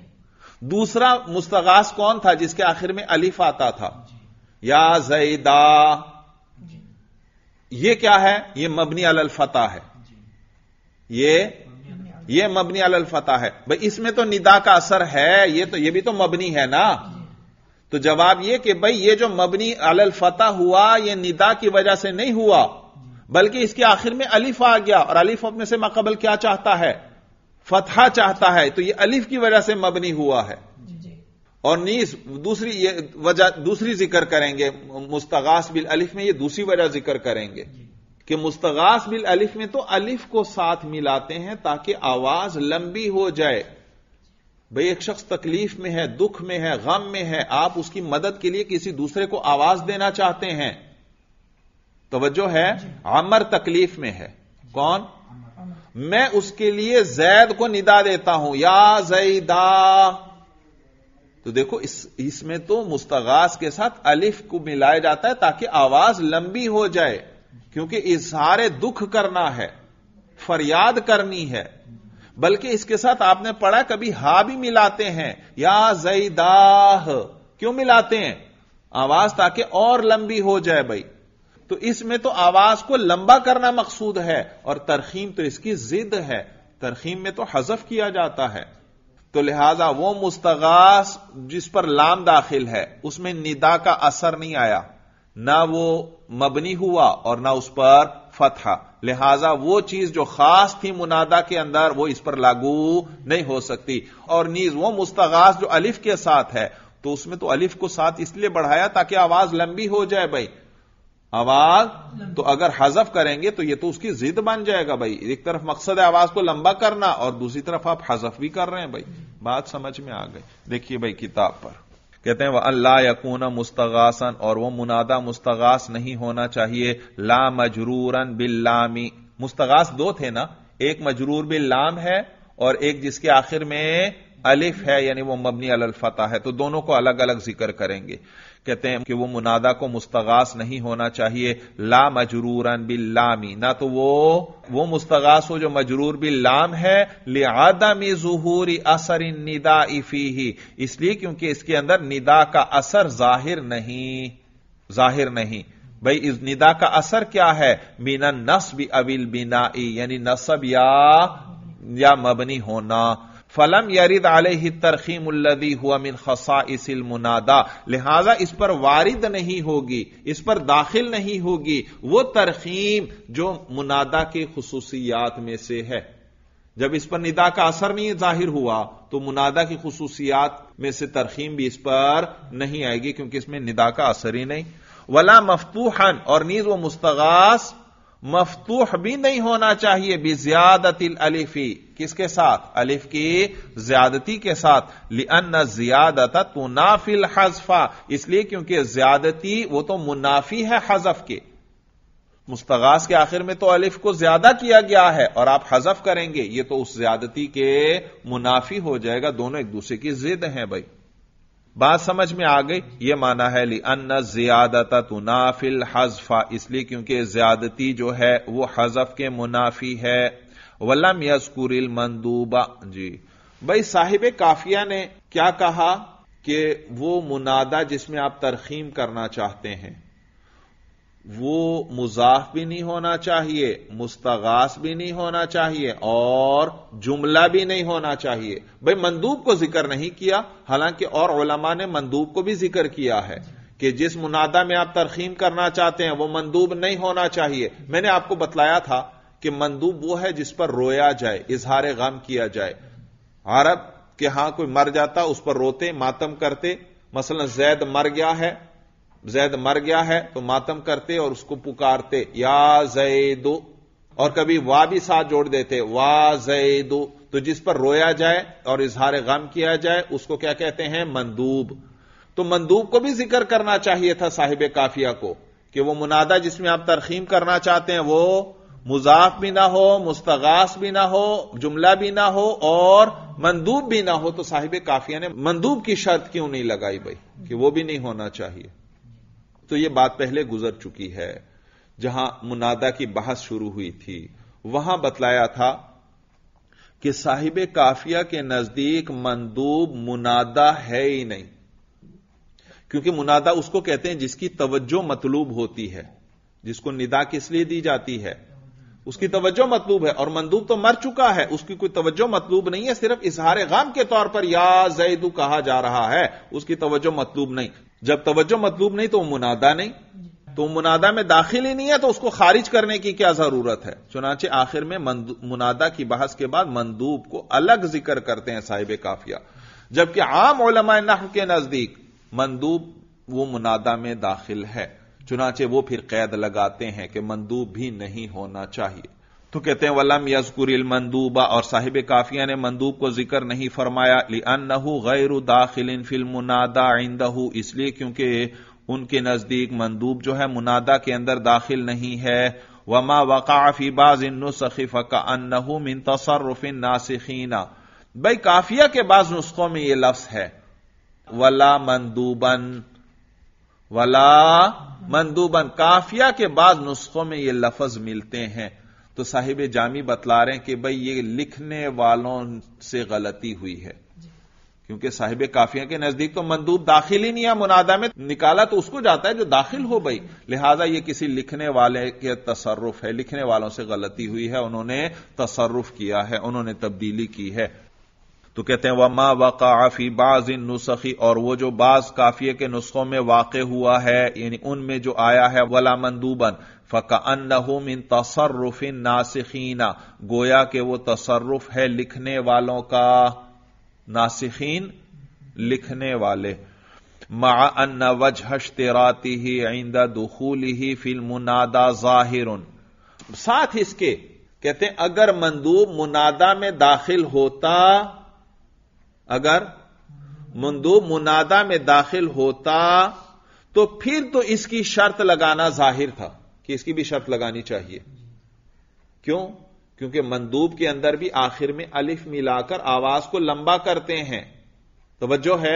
दूसरा मुस्तगास कौन था जिसके आखिर में अलिफ आता था या जैदा यह क्या है यह मबनी अलफता है ये ये मबनी अलफता है भाई इसमें तो निदा का असर है ये तो ये भी तो मबनी है ना तो जवाब ये कि भाई ये जो मबनी अलफता हुआ ये निदा की वजह से नहीं हुआ बल्कि इसके आखिर में अलिफ आ गया और अलिफ अपने से मकबल क्या चाहता है फतहा चाहता है तो ये अलिफ की वजह से मबनी हुआ है और नीस दूसरी ये वजह दूसरी जिक्र करेंगे मुस्तगास बिल अलिफ में ये दूसरी वजह जिक्र करेंगे कि मुस्तगास बिल अलिफ में तो अलिफ को साथ मिलाते हैं ताकि आवाज लंबी हो जाए भाई एक शख्स तकलीफ में है दुख में है गम में है आप उसकी मदद के लिए किसी दूसरे को आवाज देना चाहते हैं तोज्जो है अमर तकलीफ में है कौन मैं उसके लिए जैद को निदा देता हूं या जईदा तो देखो इस इसमें तो मुस्तगास के साथ अलिफ को मिलाया जाता है ताकि आवाज लंबी हो जाए क्योंकि इजहार दुख करना है फरियाद करनी है बल्कि इसके साथ आपने पढ़ा कभी हा भी मिलाते हैं या जईदाह क्यों मिलाते हैं आवाज ताकि और लंबी हो जाए भाई तो इसमें तो आवाज को लंबा करना मकसूद है और तरखीम तो इसकी जिद है तरखीम में तो हजफ किया जाता है तो लिहाजा वो मुस्तगास जिस पर लाम दाखिल है उसमें निदा का असर नहीं आया ना वो मबनी हुआ और ना उस पर फतहा लिहाजा वो चीज जो खास थी मुनादा के अंदर वो इस पर लागू नहीं हो सकती और नीज वो मुस्तगास जो अलिफ के साथ है तो उसमें तो अलिफ को साथ इसलिए बढ़ाया ताकि आवाज लंबी हो जाए भाई आवाज तो अगर हजफ करेंगे तो ये तो उसकी जिद बन जाएगा भाई एक तरफ मकसद है आवाज को लंबा करना और दूसरी तरफ आप हजफ भी कर रहे हैं भाई बात समझ में आ गई देखिए भाई किताब पर कहते हैं वह अल्लाह यकून मुस्तगासन और वह मुनादा मुस्तगास नहीं होना चाहिए ला मजरूरन बिल्लामी मुस्तगास दो थे ना एक मजरूर बिल लाम है और एक जिसके आखिर में अलिफ है यानी वो मबनी अलफता है तो दोनों को अलग अलग जिक्र करेंगे कहते हैं कि वो मुनादा को मुस्तगास नहीं होना चाहिए ला मजरूरन बिल लामी ना तो वो वो मुस्तगास हो जो मजरूर बिल लाम है लिहादमी जहूरी असर इन निदा इफी ही इसलिए क्योंकि इसके अंदर निदा का असर जाहिर नहीं जाहिर नहीं भाई इस निदा का असर क्या है मीना नस्ब अविल बिना यानी नसब या, या मबनी होना फलम यरिद ही तरखीम उल्लदी हुआ मिन खसा इसल मुनादा लिहाजा इस पर वारिद नहीं होगी इस पर दाखिल नहीं होगी वो तरखीम जो मुनादा के खसूसियात में से है जब इस पर निदा का असर नहीं जाहिर हुआ तो मुनादा की खसूसियात में से तरखीम भी इस पर नहीं आएगी क्योंकि इसमें निदा का असर ही नहीं वला मफतूहन और नीज व मुस्तगास मफतूह भी नहीं होना चाहिए भी ज्यादतिल अलिफी किसके साथ अलिफ की ज्यादती के साथ लिअन ज्यादत तुनाफिल हजफा इसलिए क्योंकि ज्यादती वो तो मुनाफी है हजफ के मुस्तगास के आखिर में तो अलिफ को ज्यादा किया गया है और आप हजफ करेंगे ये तो उस ज्यादती के मुनाफी हो जाएगा दोनों एक दूसरे की जिद हैं भाई बात समझ में आ गई ये माना है ली अन्न ज्यादत तुनाफिल हजफा इसलिए क्योंकि ज्यादती जो है वो हजफ के मुनाफी है वलम यजकुर मंदूबा जी भाई साहिब काफिया ने क्या कहा कि वो मुनादा जिसमें आप तरखीम करना चाहते हैं वो मुजाफ भी नहीं होना चाहिए मुस्तगास भी नहीं होना चाहिए और जुमला भी नहीं होना चाहिए भाई मंदूब को जिक्र नहीं किया हालांकि और ओलमा ने मंदूब को भी जिक्र किया है कि जिस मुनादा में आप तरखीम करना चाहते हैं वो मंदूब नहीं होना चाहिए मैंने आपको बतलाया था कि मंदूब वो है जिस पर रोया जाए इजहार गम किया जाए अरब के हां कोई मर जाता उस पर रोते मातम करते मसलन जैद मर गया है जैद मर गया है तो मातम करते और उसको पुकारते या जैदो और कभी वाह भी साथ जोड़ देते वाह जैदो तो जिस पर रोया जाए और इजहार गम किया जाए उसको क्या कहते हैं मंदूब तो मंदूब को भी जिक्र करना चाहिए था साहिब काफिया को कि वो मुनादा जिसमें आप तरखीम करना चाहते हैं वो मुजाफ भी ना हो मुस्तगास भी ना हो जुमला भी ना हो और मंदूब भी ना हो तो साहिब काफिया ने मंदूब की शर्त क्यों नहीं लगाई भाई कि वो भी नहीं होना चाहिए तो यह बात पहले गुजर चुकी है जहां मुनादा की बहस शुरू हुई थी वहां बतलाया था कि साहिब काफिया के नजदीक मंदूब मुनादा है ही नहीं क्योंकि मुनादा उसको कहते हैं जिसकी तवज्जो मतलूब होती है जिसको निदा किस लिए दी जाती है उसकी तवज्जो मतलूब है और मंदूब तो मर चुका है उसकी कोई तवज्जो मतलूब नहीं है सिर्फ इजहार गम के तौर पर या जैदू कहा जा रहा है उसकी तवज्जो मतलूब नहीं जब तवज्जो मतलूब नहीं तो मुनादा नहीं तो मुनादा में दाखिल ही नहीं है तो उसको खारिज करने की क्या जरूरत है चुनाचे आखिर में मुनादा की बहस के बाद मंदूब को अलग जिक्र करते हैं साहिब काफिया जबकि आम ओलमा नह के नजदीक मंदूब वो मुनादा में दाखिल है चुनाचे वो फिर कैद लगाते हैं कि मंदूब भी नहीं होना चाहिए तो कहते हैं वलम यजकुरिल मंदूबा और साहिब काफिया ने मंदूब को जिक्र नहीं फरमाया लिअन्नहू गैर दाखिलिन फिल मुनादा आइंदहू इसलिए क्योंकि उनके नजदीक मंदूब जो है मुनादा के अंदर दाखिल नहीं है वमा वकाफी बाजिन सखीफ का अन्नहू मिन तसरफिन नासिखीना भाई काफिया के बाद नुस्खों में यह लफ्ज है वला मंदूबन वला मंदूबन काफिया के बाद नुस्खों में ये लफज मिलते हैं तो साहिब जामी बतला रहे हैं कि भाई ये लिखने वालों से गलती हुई है क्योंकि साहिब काफिया के नजदीक तो मंदूब दाखिल ही नहीं है मुनादा में निकाला तो उसको जाता है जो दाखिल हो भाई लिहाजा ये किसी लिखने वाले के तसरुफ है लिखने वालों से गलती हुई है उन्होंने तसरुफ किया है उन्होंने तब्दीली की है तो कहते हैं वमा वकाफी बाज इन नुसखी और वो जो बाज काफिये के नुस्खों में वाक़ हुआ है यानी उनमें जो आया है वला मंदूबन फ़का अन्नहुम इन इन नासिखीना गोया के वो तसरुफ है लिखने वालों का नासिखीन लिखने वाले मा अन्न वजहश तेराती ही आइंदा दुखूली ही फिल मुनादा जाहिर साथ इसके कहते हैं अगर मंदूब मुनादा में दाखिल होता अगर मंदूब मुनादा में दाखिल होता तो फिर तो इसकी शर्त लगाना जाहिर था कि इसकी भी शर्त लगानी चाहिए क्यों क्योंकि मंदूब के अंदर भी आखिर में अलिफ मिलाकर आवाज को लंबा करते हैं तोज्जो है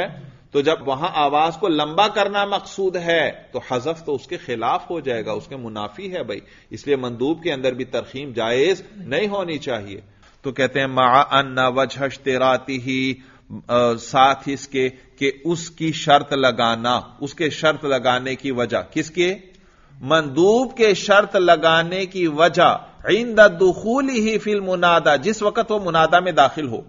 तो जब वहां आवाज को लंबा करना मकसूद है तो हजफ तो उसके खिलाफ हो जाएगा उसके मुनाफी है भाई इसलिए मंदूब के अंदर भी तरखीम जायज नहीं होनी चाहिए तो कहते हैं मा अन्ना वजहश तेराती ही साथ इसके कि उसकी शर्त लगाना उसके शर्त लगाने की वजह किसके मंदूब के शर्त लगाने की वजह ईंद दुखूल ही फिल मुनादा जिस वक्त वो मुनादा में दाखिल हो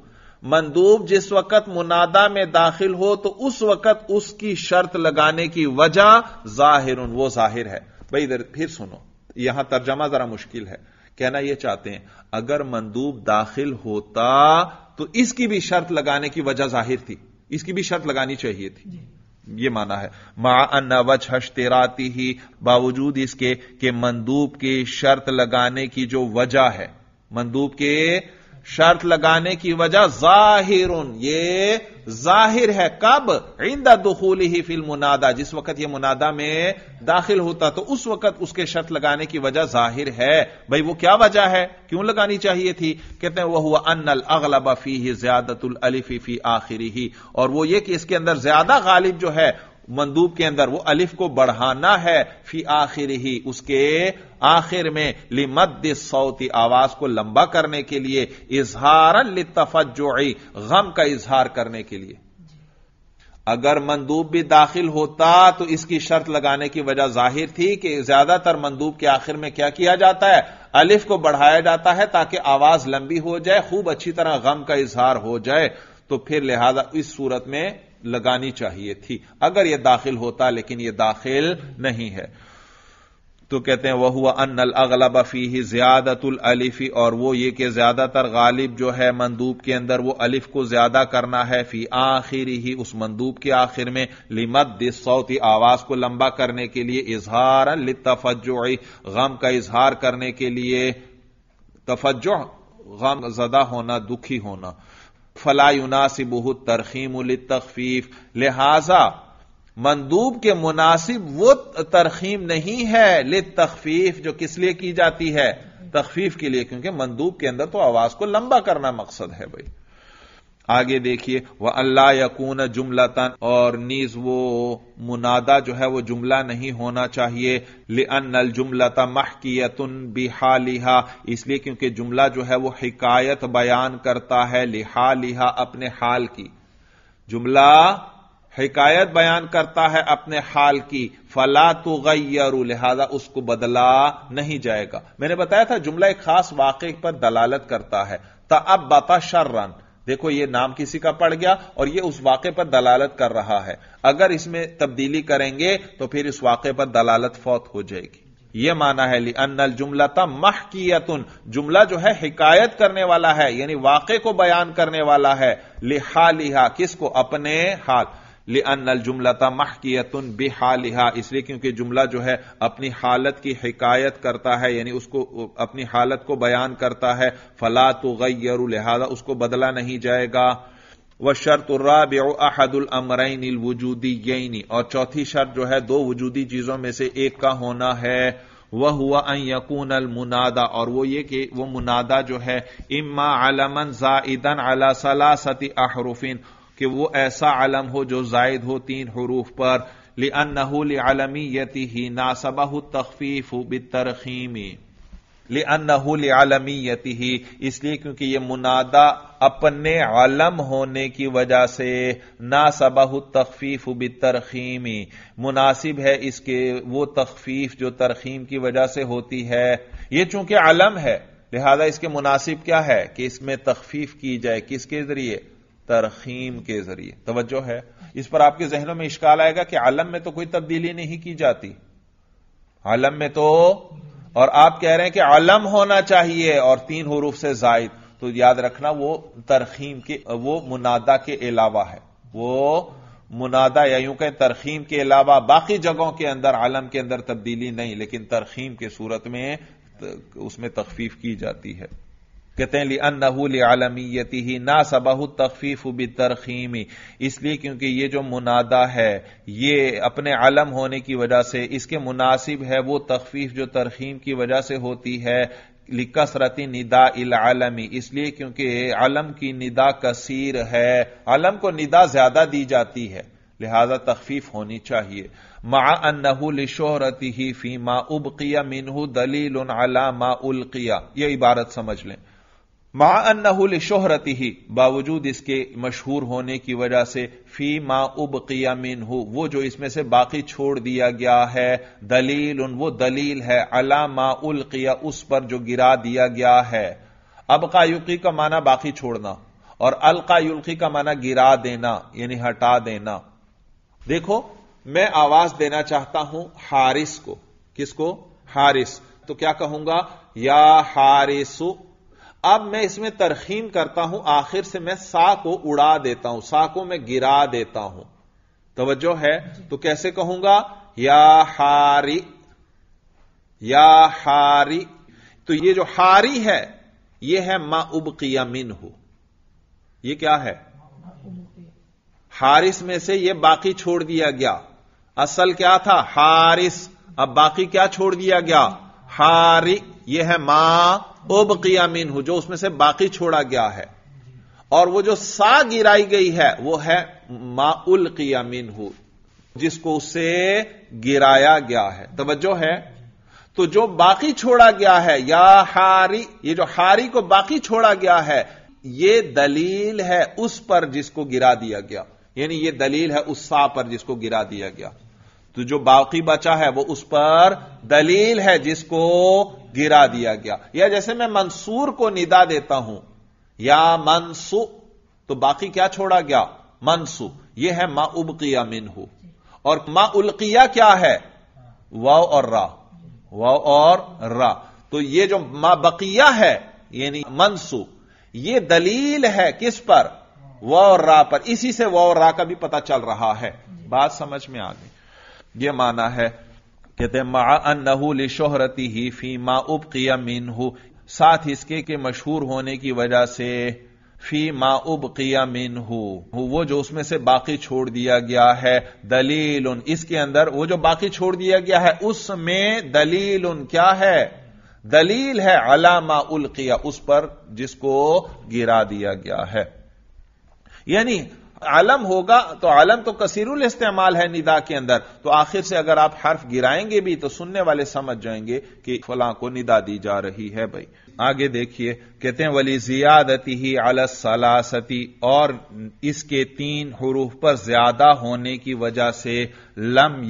मंदूब जिस वक्त मुनादा में दाखिल हो तो उस वक्त उसकी शर्त लगाने की वजह जाहिर वो जाहिर है भाई इधर फिर सुनो यहां तर्जमा जरा मुश्किल है कहना यह चाहते हैं अगर मंदूब दाखिल होता तो इसकी भी शर्त लगाने की वजह जाहिर थी इसकी भी शर्त लगानी चाहिए थी ये माना है मा अन्ना वज हश तेराती ही बावजूद इसके कि मंदूब की शर्त लगाने की जो वजह है मंदूब के शर्त लगाने की वजह जाहिर ये जाहिर है कब इंदा दुखूली ही फिल मुनादा जिस वक्त यह मुनादा में दाखिल होता तो उस वक्त उसके शर्त लगाने की वजह जाहिर है भाई वो क्या वजह है क्यों लगानी चाहिए थी कहते हैं वह हुआ अनल अगलबा फी ही ज्यादतुल अलिफी फी आखिरी ही और वो ये कि इसके अंदर ज्यादा गालिब जो है मंदूब के अंदर वो अलिफ को बढ़ाना है फी आखिर ही उसके आखिर में लिमद सौती आवाज को लंबा करने के लिए इजहार लितफजोई गम का इजहार करने के लिए अगर मंदूब भी दाखिल होता तो इसकी शर्त लगाने की वजह जाहिर थी कि ज्यादातर मंदूब के आखिर में क्या किया जाता है अलिफ को बढ़ाया जाता है ताकि आवाज लंबी हो जाए खूब अच्छी तरह गम का इजहार हो जाए तो फिर लिहाजा इस सूरत में लगानी चाहिए थी अगर यह दाखिल होता लेकिन यह दाखिल नहीं है तो कहते हैं वह हुआ अनल अगलब फी ज्यादतुल अलिफी और वो ये कि ज्यादातर गालिब जो है मंदूब के अंदर वो अलिफ को ज्यादा करना है फी आखिर ही उस मंदूब के आखिर में लिमत दिस सौती आवाज को लंबा करने के लिए इजहार लितफजो गम का इजहार करने के लिए तफजो गम जदा होना दुखी होना फला युनासिबह तरखीम तखफीफ लिहाजा मंदूब के मुनासिब वो तरखीम नहीं है ले तखफीफ जो किस लिए की जाती है तखफीफ के लिए क्योंकि मंदूब के अंदर तो आवाज को लंबा करना मकसद है भाई आगे देखिए वह अल्लाह यकून जुमला तन और नीज वो मुनादा जो है वो जुमला नहीं होना चाहिए लिअन अल जुमलता महकीयतुन बिहा लिहा इसलिए क्योंकि जुमला जो है वो हिकायत बयान करता है लिहा लिहा अपने हाल की जुमला हिकायत बयान करता है अपने हाल की फला तो गैरू लिहाजा उसको बदला नहीं जाएगा मैंने बताया था जुमला एक खास वाकई पर दलालत करता है तब बता शर्रन देखो ये नाम किसी का पड़ गया और ये उस वाक़े पर दलालत कर रहा है अगर इसमें तब्दीली करेंगे तो फिर इस वाक़े पर दलालत फौत हो जाएगी यह माना है अन्नल की यतुन जुमला जो है हिकायत करने वाला है यानी वाक़े को बयान करने वाला है लिहा लिहा किसको अपने हाथ ले अन जुमलता महकियतुन बेहालिहा इसलिए क्योंकि जुमला जो है अपनी हालत की हिकायत करता है यानी उसको अपनी हालत को बयान करता है फला तो गैर लिहाजा उसको बदला नहीं जाएगा वह शर्त अहदुल अमरैन वजूदी और चौथी शर्त जो है दो वजूदी चीजों में से एक का होना है वह हुआ अन यकून अल मुनादा और वो ये कि वो मुनादा जो है इम्मा अलमन जाइदन अला सलासती अहरुफिन कि वो ऐसा आलम हो जो जायद हो तीन हरूफ पर ले लिअनहलमीयती ही नासबाह तखफीफ आलमी लिअनहलमीयती ही इसलिए क्योंकि ये मुनादा अपने आलम होने की वजह से नासबाह तखफीफ तरखीमी मुनासिब है इसके वो तखफीफ जो तरखीम की वजह से होती है ये चूंकि आलम है लिहाजा इसके मुनासिब क्या है कि इसमें तखफीफ की जाए किसके जरिए तरखीम के जरिए तवज्जो है इस पर आपके जहनों में इश्काल आएगा कि आलम में तो कोई तब्दीली नहीं की जाती आलम में तो और आप कह रहे हैं कि आलम होना चाहिए और तीन हरूफ से जायद तो याद रखना वो तरखीम के वो मुनादा के अलावा है वो मुनादा या यूं कहें तरखीम के अलावा बाकी जगहों के अंदर आलम के अंदर तब्दीली नहीं लेकिन तरखीम के सूरत में उसमें तखफीफ की जाती है कहते हैं अनहूल आलमीयती ही ना सबाहु तखफीफ बी तरखीमी इसलिए क्योंकि ये जो मुनादा है ये अपने आलम होने की वजह से इसके मुनासिब है वो तखफीफ जो तरखीम की वजह से होती है लिकसरती निदा इलामी इसलिए क्योंकि आलम की निदा कसीर है आलम को निदा ज्यादा दी जाती है लिहाजा तखफीफ होनी चाहिए मा अन्नहू लिशोहरती ही फी मा उबकिया मीनू दलील अला मा उल्किया यह इबारत समझ लें मा अन्नहुल शोहरती ही बावजूद इसके मशहूर होने की वजह से फी मा उब कियामिन हो वो जो इसमें से बाकी छोड़ दिया गया है दलील उन वो दलील है अला मा उल किया उस पर जो गिरा दिया गया है अब का युकी का माना बाकी छोड़ना और अल का युल्की का माना गिरा देना यानी हटा देना देखो मैं आवाज देना चाहता हूं हारिस को किसको हारिस तो क्या कहूंगा या हारिसु अब मैं इसमें तरखीम करता हूं आखिर से मैं सा को उड़ा देता हूं सा को मैं गिरा देता हूं तवज्जो है तो कैसे कहूंगा या हारी या हारी तो ये जो हारी है ये है मा उबकिया मिन हो ये क्या है हारिस में से ये बाकी छोड़ दिया गया असल क्या था हारिस अब बाकी क्या छोड़ दिया गया हारी यह है मा मीन हो जो उसमें से बाकी छोड़ा गया है और वो जो सा गिराई गई है वो है उल किया मीन हु जिसको उसे गिराया गया है तवज्जो है तो जो बाकी छोड़ा गया है या हारी ये जो हारी को बाकी छोड़ा गया है ये दलील है उस पर जिसको गिरा दिया गया यानी ये दलील है उस सा पर जिसको गिरा दिया गया तो जो बाकी बचा है वो उस पर दलील है जिसको गिरा दिया गया या जैसे मैं मंसूर को निदा देता हूं या मनसु तो बाकी क्या छोड़ा गया मनसु यह है मा उबकिया मिन हो और मा उल्किया क्या है व और रा व और रा तो ये जो मा बकिया है यानी मनसु ये दलील है किस पर व और रा पर इसी से व और रा का भी पता चल रहा है बात समझ में आ गई यह माना है कहते हैं मा शोहरती ही फी मा उब मीन हु साथ इसके के मशहूर होने की वजह से फी मा उब किया मीन हु वो जो उसमें से बाकी छोड़ दिया गया है दलील उन इसके अंदर वो जो बाकी छोड़ दिया गया है उसमें दलील उन क्या है दलील है अलामा किया उस पर जिसको गिरा दिया गया है यानी आलम होगा तो आलम तो कसीरुल इस्तेमाल है निदा के अंदर तो आखिर से अगर आप हर्फ गिराएंगे भी तो सुनने वाले समझ जाएंगे कि फला को निदा दी जा रही है भाई आगे देखिए कहते हैं वली जियादती ही सलासती और इसके तीन हरूफ पर ज्यादा होने की वजह से लम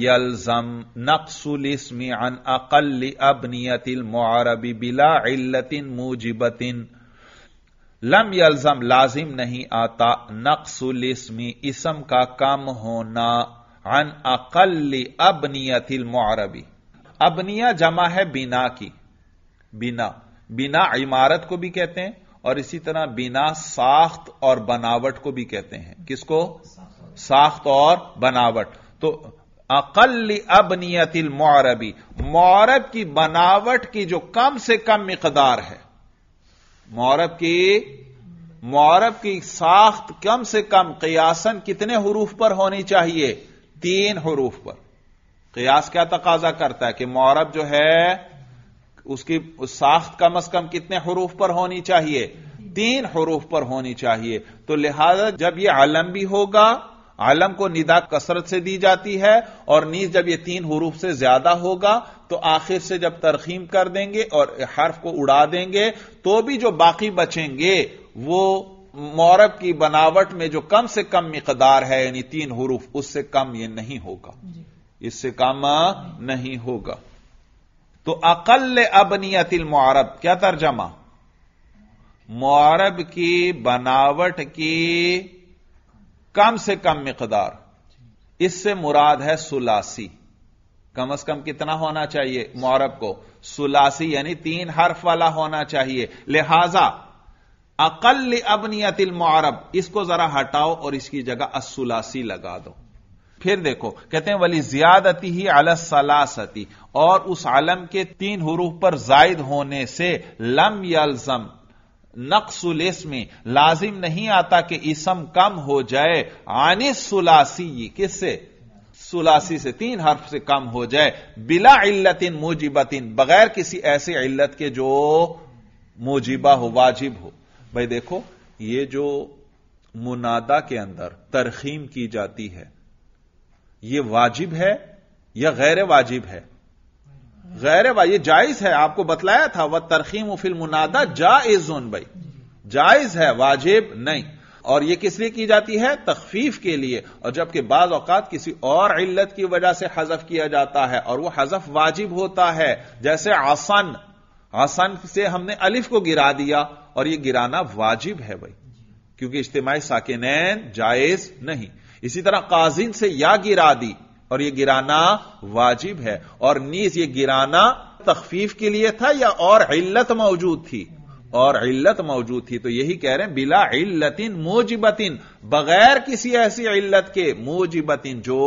जम नक्सुल इसमी अन अकल अबनीतिल मुआरबी बिला इल्लतिन मुजिबतिन लम यल्जम लाजिम नहीं आता नक्सुल इसमी इसम का कम होना अन अकल अबनियतिल मुआरबी अबनिया जमा है बिना की बिना बिना इमारत को भी कहते हैं और इसी तरह बिना साख्त और बनावट को भी कहते हैं किसको साख्त और बनावट तो अकल अबनियतिल मुआरबी मुआरब की बनावट की जो कम से कम मकदार है मौरब की मौरब की साख्त कम से कम कयासन कितने हरूफ पर होनी चाहिए तीन हरूफ पर कयास क्या तकाजा करता है कि मौरब जो है उसकी उस साख्त कम अज कम कितने हरूफ पर होनी चाहिए तीन हरूफ पर होनी चाहिए तो लिहाजा जब यह आलम भी होगा आलम को निदा कसरत से दी जाती है और नीज जब यह तीन हरूफ से ज्यादा होगा तो आखिर से जब तरखीम कर देंगे और हर्फ को उड़ा देंगे तो भी जो बाकी बचेंगे वो मौरब की बनावट में जो कम से कम मकदार है यानी तीन हरूफ उससे कम यह नहीं होगा इससे कम नहीं होगा तो अकल अबनीतिल मौरब क्या तर्जमा मौरब की बनावट की कम से कम मकदार इससे मुराद है सुलासी कम अज कम कितना होना चाहिए मौरब को सुलासी यानी तीन हर्फ वाला होना चाहिए लिहाजा अकल अबनियतिल मौरब इसको जरा हटाओ और इसकी जगह असुलासी लगा दो फिर देखो कहते हैं वली ज्यादती ही सलासती और उस आलम के तीन हरूफ पर जायद होने से लम यलजम नक्सुलिस में लाजिम नहीं आता कि इसम कम हो जाए आने सुलासी किससे सुलासी से तीन हर्फ से कम हो जाए बिला इल्लतिन मुजिबतिन बगैर किसी ऐसे इल्लत के जो मुजिबा हो वाजिब हो भाई देखो ये जो मुनादा के अंदर तरखीम की जाती है ये वाजिब है या गैर वाजिब है गैर ये जायज है आपको बतलाया था वह तरखीम फिल मुनादा उन भाई जायज है वाजिब नहीं और यह किस लिए की जाती है तखफीफ के लिए और जबकि बाज औकात किसी और इल्लत की वजह से हजफ किया जाता है और वह हजफ वाजिब होता है जैसे आसन आसन से हमने अलिफ को गिरा दिया और यह गिराना वाजिब है भाई क्योंकि इज्तमाही साकिनैन जायज नहीं इसी तरह काजिन से या गिरा दी और यह गिराना वाजिब है और नीज ये गिराना तखफीफ के लिए था या और इल्लत मौजूद थी और इल्लत मौजूद थी तो यही कह रहे हैं बिला इल्लतिन मोजिबतिन बगैर किसी ऐसी इल्लत के मोजिबतिन जो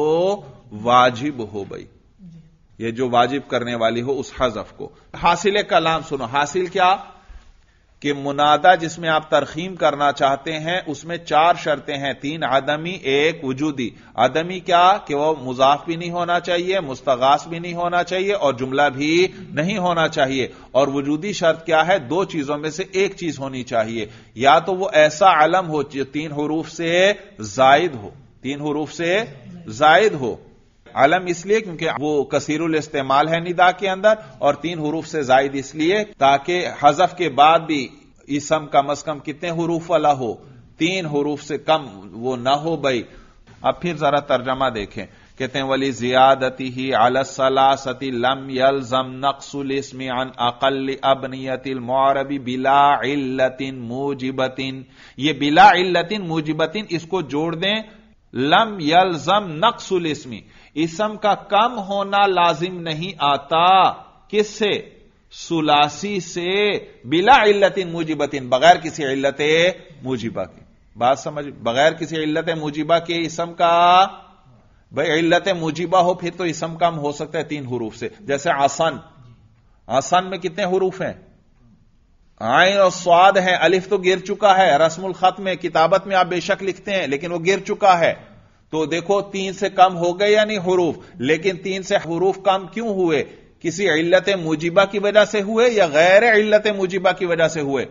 वाजिब हो गई ये जो वाजिब करने वाली हो उस हजफ को हासिल कलाम सुनो हासिल क्या कि मुनादा जिसमें आप तरखीम करना चाहते हैं उसमें चार शर्तें हैं तीन आदमी एक वजूदी आदमी क्या कि वह मुजाफ भी नहीं होना चाहिए मुस्तगास भी नहीं होना चाहिए और जुमला भी नहीं होना चाहिए और वजूदी शर्त क्या है दो चीजों में से एक चीज होनी चाहिए या तो वह ऐसा आलम हो जो तीन हरूफ से जायद हो तीन हरूफ से जायद हो अलम इसलिए क्योंकि वो कसीरुल इस्तेमाल है निदा के अंदर और तीन हरूफ से जायद इसलिए ताकि हजफ के बाद भी इसम कम अज कम कितने हरूफ वाला हो तीन हरूफ से कम वो ना हो भाई अब फिर जरा तर्जमा देखें कहते हैं वली जियादती ही अलसलासती लम जम नक्सुल इसमी अन अकल नियतिल मौरबी बिला इल्लतिन मुजिबतिन ये बिला इल्लतिन मुजिबतिन इसको जोड़ दें लम जम नक्सुल इसमी इसम का कम होना लाजिम नहीं आता किससे सुलासी से बिला इल्लतिन मुजिबतिन बगैर किसी इल्लत मुजिबा के बात समझ बगैर किसी इल्लत मुजिबा के इसम का भाई इल्लत मुजिबा हो फिर तो इसम कम हो सकता है तीन हरूफ से जैसे आसन आसन में कितने हरूफ हैं आयन और स्वाद है अलिफ तो गिर चुका है रस्मुल खत में किताबत में आप बेशक लिखते हैं लेकिन वो गिर चुका है तो देखो तीन से कम हो गए या नहीं हरूफ लेकिन तीन से हरूफ कम क्यों हुए किसी इल्लत मुजिबा की वजह से हुए या गैर इल्लत मुजिबा की वजह से हुए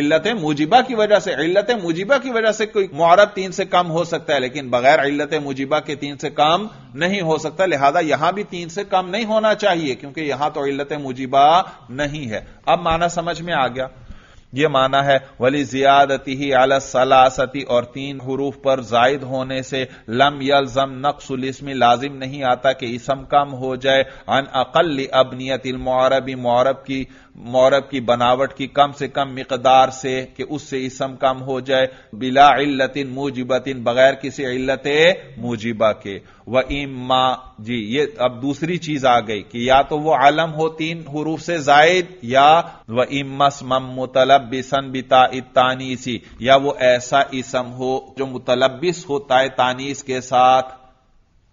इल्लत मुजिबा की वजह से इल्लत मुजिबा की वजह से कोई मुआरब तीन से कम हो सकता है लेकिन बगैर इल्लत मुजिबा के तीन से कम नहीं हो सकता लिहाजा यहां भी तीन से कम नहीं होना चाहिए क्योंकि यहां तो इल्लत मुजिबा नहीं है अब माना समझ में आ गया यह माना है वली जियादती ही सलासती और तीन हरूफ पर जायद होने से लम यलजम नक्सुल इसमें लाजिम नहीं आता कि इसम कम हो जाए अन अकल अबनीत मौरबी मौरब की मौरब की बनावट की कम से कम मकदार से कि उससे इसम कम हो जाए बिला इल्लतिन मुजिबतिन बगैर किसी इल्लत मुजिबा के व इम्मा जी ये अब दूसरी चीज आ गई कि या तो वो आलम हो तीन हरूफ से जायद या व इमस मम मुतलब बिसन बिता इतानीसी या वो ऐसा इसम हो जो मुतलबिस होता है तानीस के साथ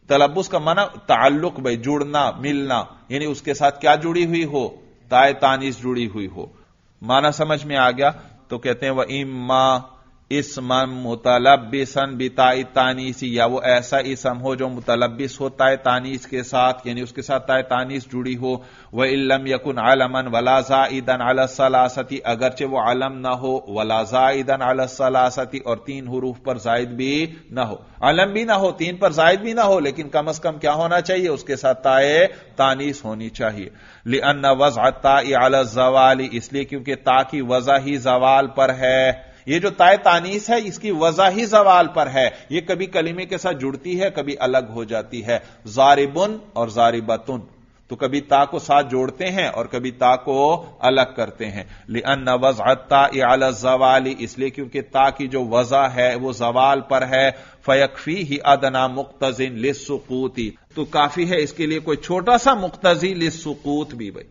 तलबुस का माना ताल्लुक भाई जुड़ना मिलना यानी उसके साथ क्या जुड़ी हुई हो ताय तानीस जुड़ी हुई हो माना समझ में आ गया तो कहते हैं वह इम मां इसमन मुतलबिसन बिताई तानीसी या वो ऐसा इसम हो जो मुतलबिस हो ताय तानीस के साथ यानी उसके साथ ताय तानीस जुड़ी हो वह इलम यकुन आलमन वलाजा ईदन सलासती अगरचे वो आलम ना हो वलाजा ईदन सलासती और तीन हरूफ पर जायद भी ना हो आलम भी ना हो तीन पर जायद भी ना हो लेकिन कम अज कम क्या होना चाहिए उसके साथ ताय तानीस होनी चाहिए लिअन वजह ताई जवाली इसलिए क्योंकि ताकि वजह ही जवाल पर है ये जो ताय तानीस है इसकी वजह ही जवाल पर है यह कभी कलीमे के साथ जुड़ती है कभी अलग हो जाती है जारिबुन और जारिबतुन तो कभी ता को साथ जोड़ते हैं और कभी ता को अलग करते हैं लिअन वजता जवाली इसलिए क्योंकि ता की जो वजह है वो जवाल पर है फयकफी ही अदना मुख्तिन लिसकूती तो काफी है इसके लिए कोई छोटा सा मुख्तजी लिसकूत भी भाई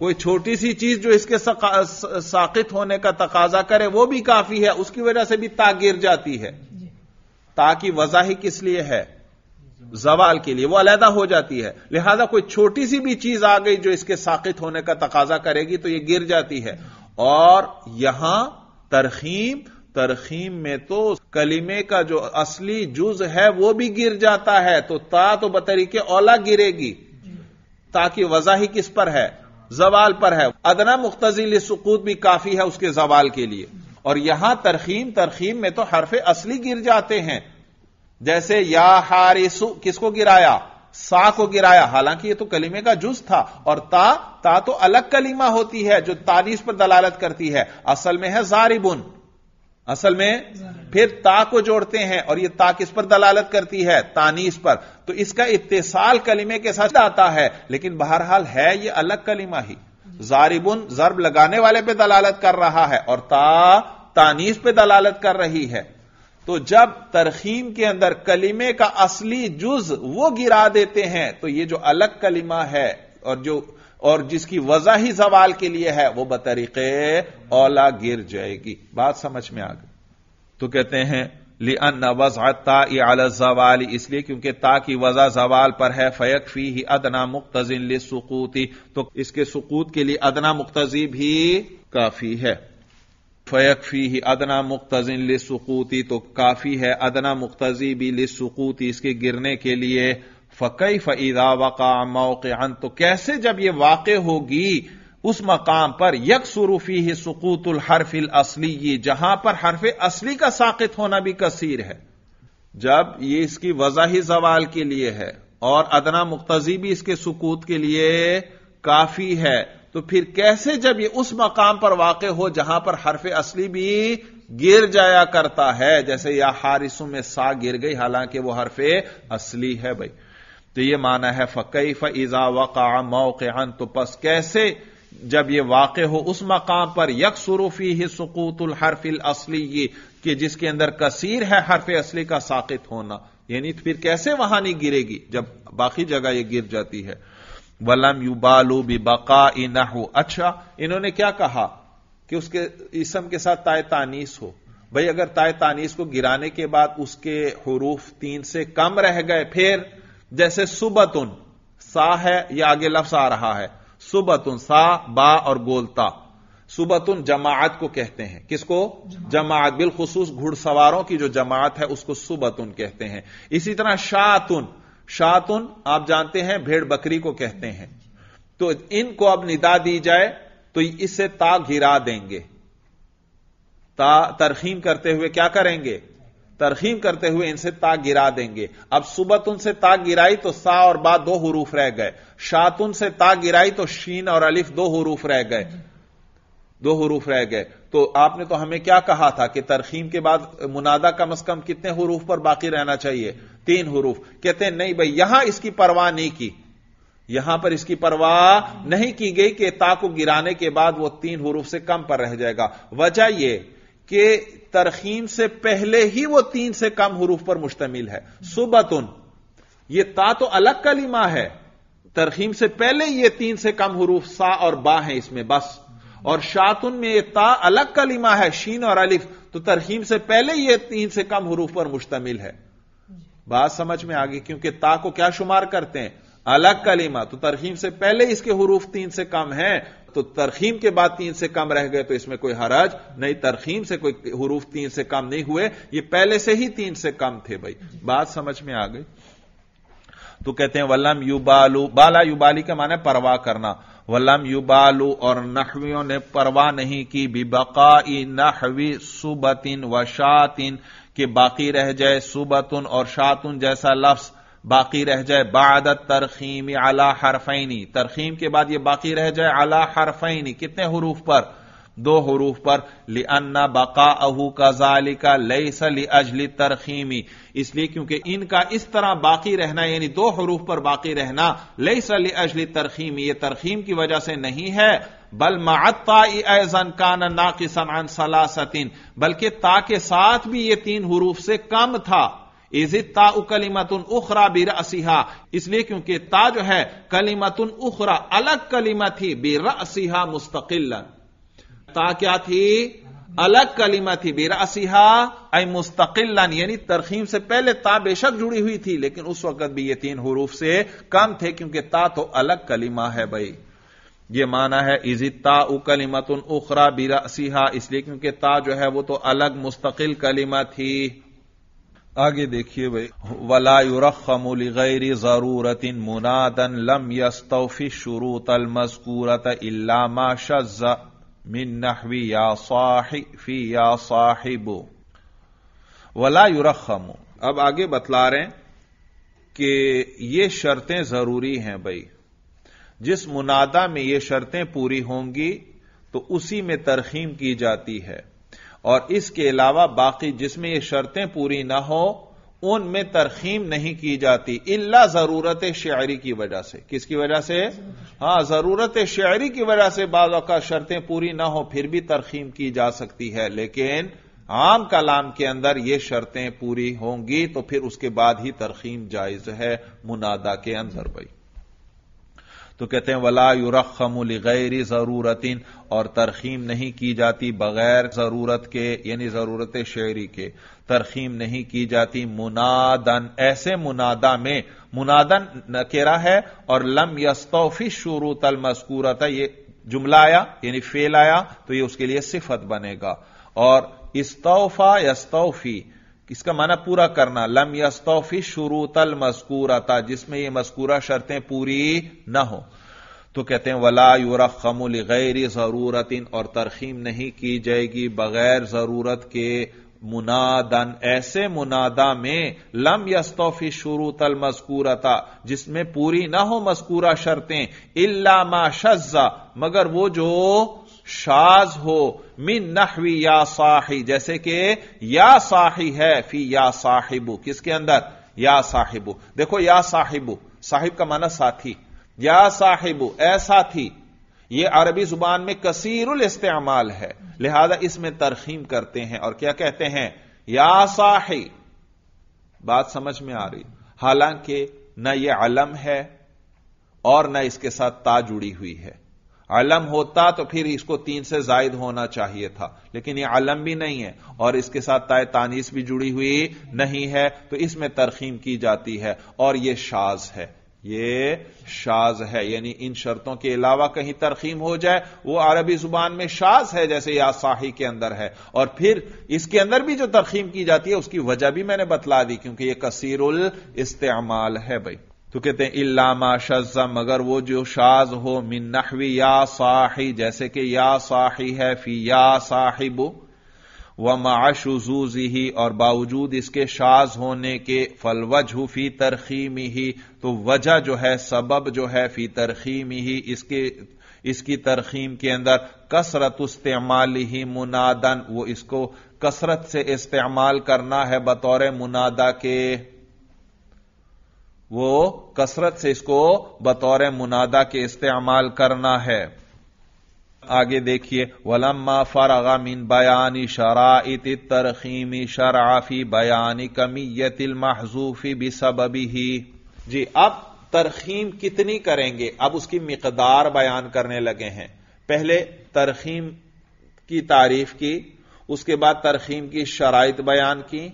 कोई छोटी सी चीज जो इसके साकित होने का तकाजा करे वो भी काफी है उसकी वजह से भी ता गिर जाती है ताकि वजाही किस लिए है जवाल के लिए वो अलहदा हो जाती है लिहाजा कोई छोटी सी भी चीज आ गई जो इसके साकित होने का तकाजा करेगी तो ये गिर जाती है और यहां तरखीम तरखीम में तो कलीमे का जो असली जुज है वो भी गिर जाता है तो ता तो बतरीके ओला गिरेगी ताकि वजाही किस पर है जवाल पर है अदना मुख्तजिल सकूत भी काफी है उसके जवाल के लिए और यहां तरखीम तरखीम में तो हरफे असली गिर जाते हैं जैसे या हारिसु किसको गिराया सा को गिराया हालांकि ये तो कलीमे का जुज था और ता ता तो अलग कलीमा होती है जो तालीस पर दलालत करती है असल में है जारिबुन असल में फिर ता को जोड़ते हैं और यह ता किस पर दलालत करती है तानीस पर तो इसका इत्तेसाल कलिमे के साथ आता है लेकिन बहरहाल है यह अलग कलिमा ही जारिबुन जरब लगाने वाले पे दलालत कर रहा है और ता तानीस पे दलालत कर रही है तो जब तरखीम के अंदर कलिमे का असली जुज वो गिरा देते हैं तो ये जो अलग कलिमा है और जो और जिसकी वजह ही जवाल के लिए है वह बतरीके ओला गिर जाएगी बात समझ में आ गई तो कहते हैं ली वजह जवाल इसलिए क्योंकि ता की वजह जवाल पर है फयक फी ही अदना मुख्तिन सुकूती तो इसके सुकूत के लिए अदना मुख्तजी भी काफी है फयक फी ही अदना मुख्तिन सुकूती तो काफी है अदना मुख्तजी भी लिस सुकूती इसके गिरने के लिए फ़कई फईदा वक़ा मौक़न तो कैसे जब यह वाक़ होगी उस मकाम पर यक सुरूफी ही सुकूतुल हरफिल असली जहां पर हरफ असली का साकित होना भी कसीर है जब ये इसकी वजह ही जवाल के लिए है और अदना मुख्तजी भी इसके सकूत के लिए काफी है तो फिर कैसे जब ये उस मकाम पर वाक़ हो जहां पर हरफ असली भी गिर जाया करता है जैसे या हारिसों में सा गिर गई हालांकि वह हरफ असली है भाई तो ये माना है फ़कई इजा वक़ा मौक़न तो पस कैसे जब ये वाक़ हो उस मकाम पर यक सुरूफी ही सकूतुल हरफिल असली कि जिसके अंदर कसीर है हरफ असली का साकित होना यानी तो फिर कैसे वहां नहीं गिरेगी जब बाकी जगह ये गिर जाती है वलम यू बका बिबका हो अच्छा इन्होंने क्या कहा कि उसके इसम के साथ ताय तानीस हो भाई अगर ताय तानीस को गिराने के बाद उसके हरूफ तीन से कम रह गए फिर जैसे सुबतुन सा है या आगे लफ्स आ रहा है सुबतुन सा बा और गोलता सुबतुन जमात को कहते हैं किसको जमात बिलखसूस घुड़सवारों की जो जमात है उसको सुबतुन कहते हैं इसी तरह शातुन शातुन आप जानते हैं भेड़ बकरी को कहते हैं तो इनको अब निदा दी जाए तो इसे ता घिरा देंगे ता तरखीम करते हुए क्या करेंगे तरखीम करते हुए इनसे ता गिरा देंगे अब सुबत उनसे ता गिराई तो सा और बा दो हरूफ रह गए शातुन से ता गिराई तो शीन और अलिफ दो हरूफ रह गए दो हरूफ रह गए तो आपने तो हमें क्या कहा था कि तरखीम के बाद मुनादा कम अज कम कितने हरूफ पर बाकी रहना चाहिए तीन हरूफ कहते हैं नहीं भाई यहां इसकी परवाह नहीं की यहां पर इसकी परवाह नहीं की गई कि ता को गिराने के बाद वो तीन हरूफ से कम पर रह जाएगा वजह यह कि तरखीम से पहले ही वो तीन से कम हरूफ पर मुश्तमिल है सुबतुन ये ता तो अलग कलीमा है तरखीम से पहले ये तीन से कम हरूफ सा और बा है इसमें बस और शातुन में ये ता अलग कलीमा है शीन और अलिफ तो तरखीम से पहले ये तीन से कम हरूफ पर मुश्तमिल है बात समझ में आ गई क्योंकि ता को क्या शुमार करते हैं अलग कलीमा तो तरखीम से पहले इसके हरूफ तीन से कम है तो तरखीम के बाद तीन से कम रह गए तो इसमें कोई हरज नहीं तरखीम से कोई हरूफ तीन से कम नहीं हुए ये पहले से ही तीन से कम थे भाई बात समझ में आ गई तो कहते हैं वल्लम युबालू बाला युबाली के माने परवाह करना वल्लम युबालू और नहवियों ने परवाह नहीं की बिबका नहवी सुबतिन व शातिन के बाकी रह जाए सुबतुन और शातुन जैसा लफ्ज बाकी रह जाए बाद तरखीम अला हरफैनी तरखीम के बाद ये बाकी रह जाए अला हरफैनी कितने हरूफ पर दो हरूफ पर अन्ना बका अहू जालिका लई सली अजली तरखीमी इसलिए क्योंकि इनका इस तरह बाकी रहना यानी दो हरूफ पर बाकी रहना लई सली अजली तरखीमी ये तरखीम की वजह से नहीं है बल मातन कान ना किसन सलासतीन बल्कि ता के साथ भी ये तीन हरूफ से कम था इजित ता कलीमतुन उखरा असीहा इसलिए क्योंकि ता जो है कलीमतुन उखरा अलग कलीमा थी असीहा मुस्तकिल ता क्या थी अलग कलीमा थी असीहा अय मुस्तकिल्लन यानी तरखीम से पहले ता बेशक जुड़ी हुई थी लेकिन उस वक्त भी ये तीन हरूफ से कम थे क्योंकि ता तो अलग कलीमा है भाई ये माना है इजिता कलिमतुन उखरा असीहा इसलिए क्योंकि ता जो है वो तो अलग मुस्तकिल कलीमा थी आगे देखिए भाई वलायुरखमुल गैर जरूरतिन मुनादन लम यस्तौफी शुरू तल मजकूरत इलामा शज मिन नहवी या साहि फी या साहिबो वलायुरखम अब आगे बतला रहे हैं कि ये शर्तें जरूरी हैं भाई जिस मुनादा में ये शर्तें पूरी होंगी तो उसी में तरखीम की जाती है और इसके अलावा बाकी जिसमें ये शर्तें पूरी ना हो उनमें तरखीम नहीं की जाती इल्ला जरूरत शायरी की वजह से किसकी वजह से हां जरूरत शायरी की वजह से बाद शर्तें पूरी ना हो फिर भी तरखीम की जा सकती है लेकिन आम कलाम के अंदर ये शर्तें पूरी होंगी तो फिर उसके बाद ही तरखीम जायज है मुनादा के अंदर भाई तो कहते हैं वला युरखम गैरी ज़रूरतिन और तरखीम नहीं की जाती बगैर ज़रूरत के यानी ज़रूरत शेरी के तरखीम नहीं की जाती मुनादन ऐसे मुनादा में मुनादन नकेरा है और लम यस्तौफी शुरू तल मस्कूरत ये जुमला आया यानी फेल आया तो ये उसके लिए सिफत बनेगा और इस्तौफा यस्तौफी इसका माना पूरा करना लम यस्तौफी शुरू तल था जिसमें यह मस्कूरा शर्तें पूरी ना हो तो कहते हैं वला युरखमुल गैर जरूरत और तरखीम नहीं की जाएगी बगैर जरूरत के मुनादन ऐसे मुनादा में लम यस्तौफी शुरू तल मस्कूरता जिसमें पूरी ना हो मस्कूरा शर्तें इल्ला मा शज्जा मगर वो जो शाज हो मिन नहवी या साही जैसे कि या साही है फी या साहिबू किसके अंदर या साहिबू देखो या साहिबू साहिब का माना साथी या साहिबू ऐसा थी यह अरबी जुबान में कसीरुल इस्तेमाल है लिहाजा इसमें तरखीम करते हैं और क्या कहते हैं या साही बात समझ में आ रही हालांकि न यह अलम है और न इसके साथ ता जुड़ी हुई है अलम होता तो फिर इसको तीन से जायद होना चाहिए था लेकिन यह अलम भी नहीं है और इसके साथ ताय तानीस भी जुड़ी हुई नहीं है तो इसमें तरखीम की जाती है और यह शाज है ये शाज है यानी इन शर्तों के अलावा कहीं तरखीम हो जाए वो अरबी जुबान में शाज है जैसे यासाही के अंदर है और फिर इसके अंदर भी जो तरखीम की जाती है उसकी वजह भी मैंने बतला दी क्योंकि यह कसीरुल इस्तेमाल है भाई तो कहते हैं इलामा शजा मगर वो जो शाज हो मिन नहवी या साही जैसे कि या साही है फी या साहिब व माशूजूजी ही और बावजूद इसके शाज होने के फलवजह फी तरखीमी ही तो वजह जो है सबब जो है फी तरखीमी ही इसके इसकी तरखीम के अंदर कसरत इस्तेमाल ही मुनादन वो इसको कसरत से इस्तेमाल करना है बतौर मुनादा के वो कसरत से इसको बतौर मुनादा के इस्तेमाल करना है आगे देखिए वलम्मा फरगा मिन बयानी शराइत तरखीमी शराफी बयानी कमीयतिल महजूफी ही जी अब तरखीम कितनी करेंगे अब उसकी मकदार बयान करने लगे हैं पहले तरखीम की तारीफ की उसके बाद तरखीम की शराइत बयान की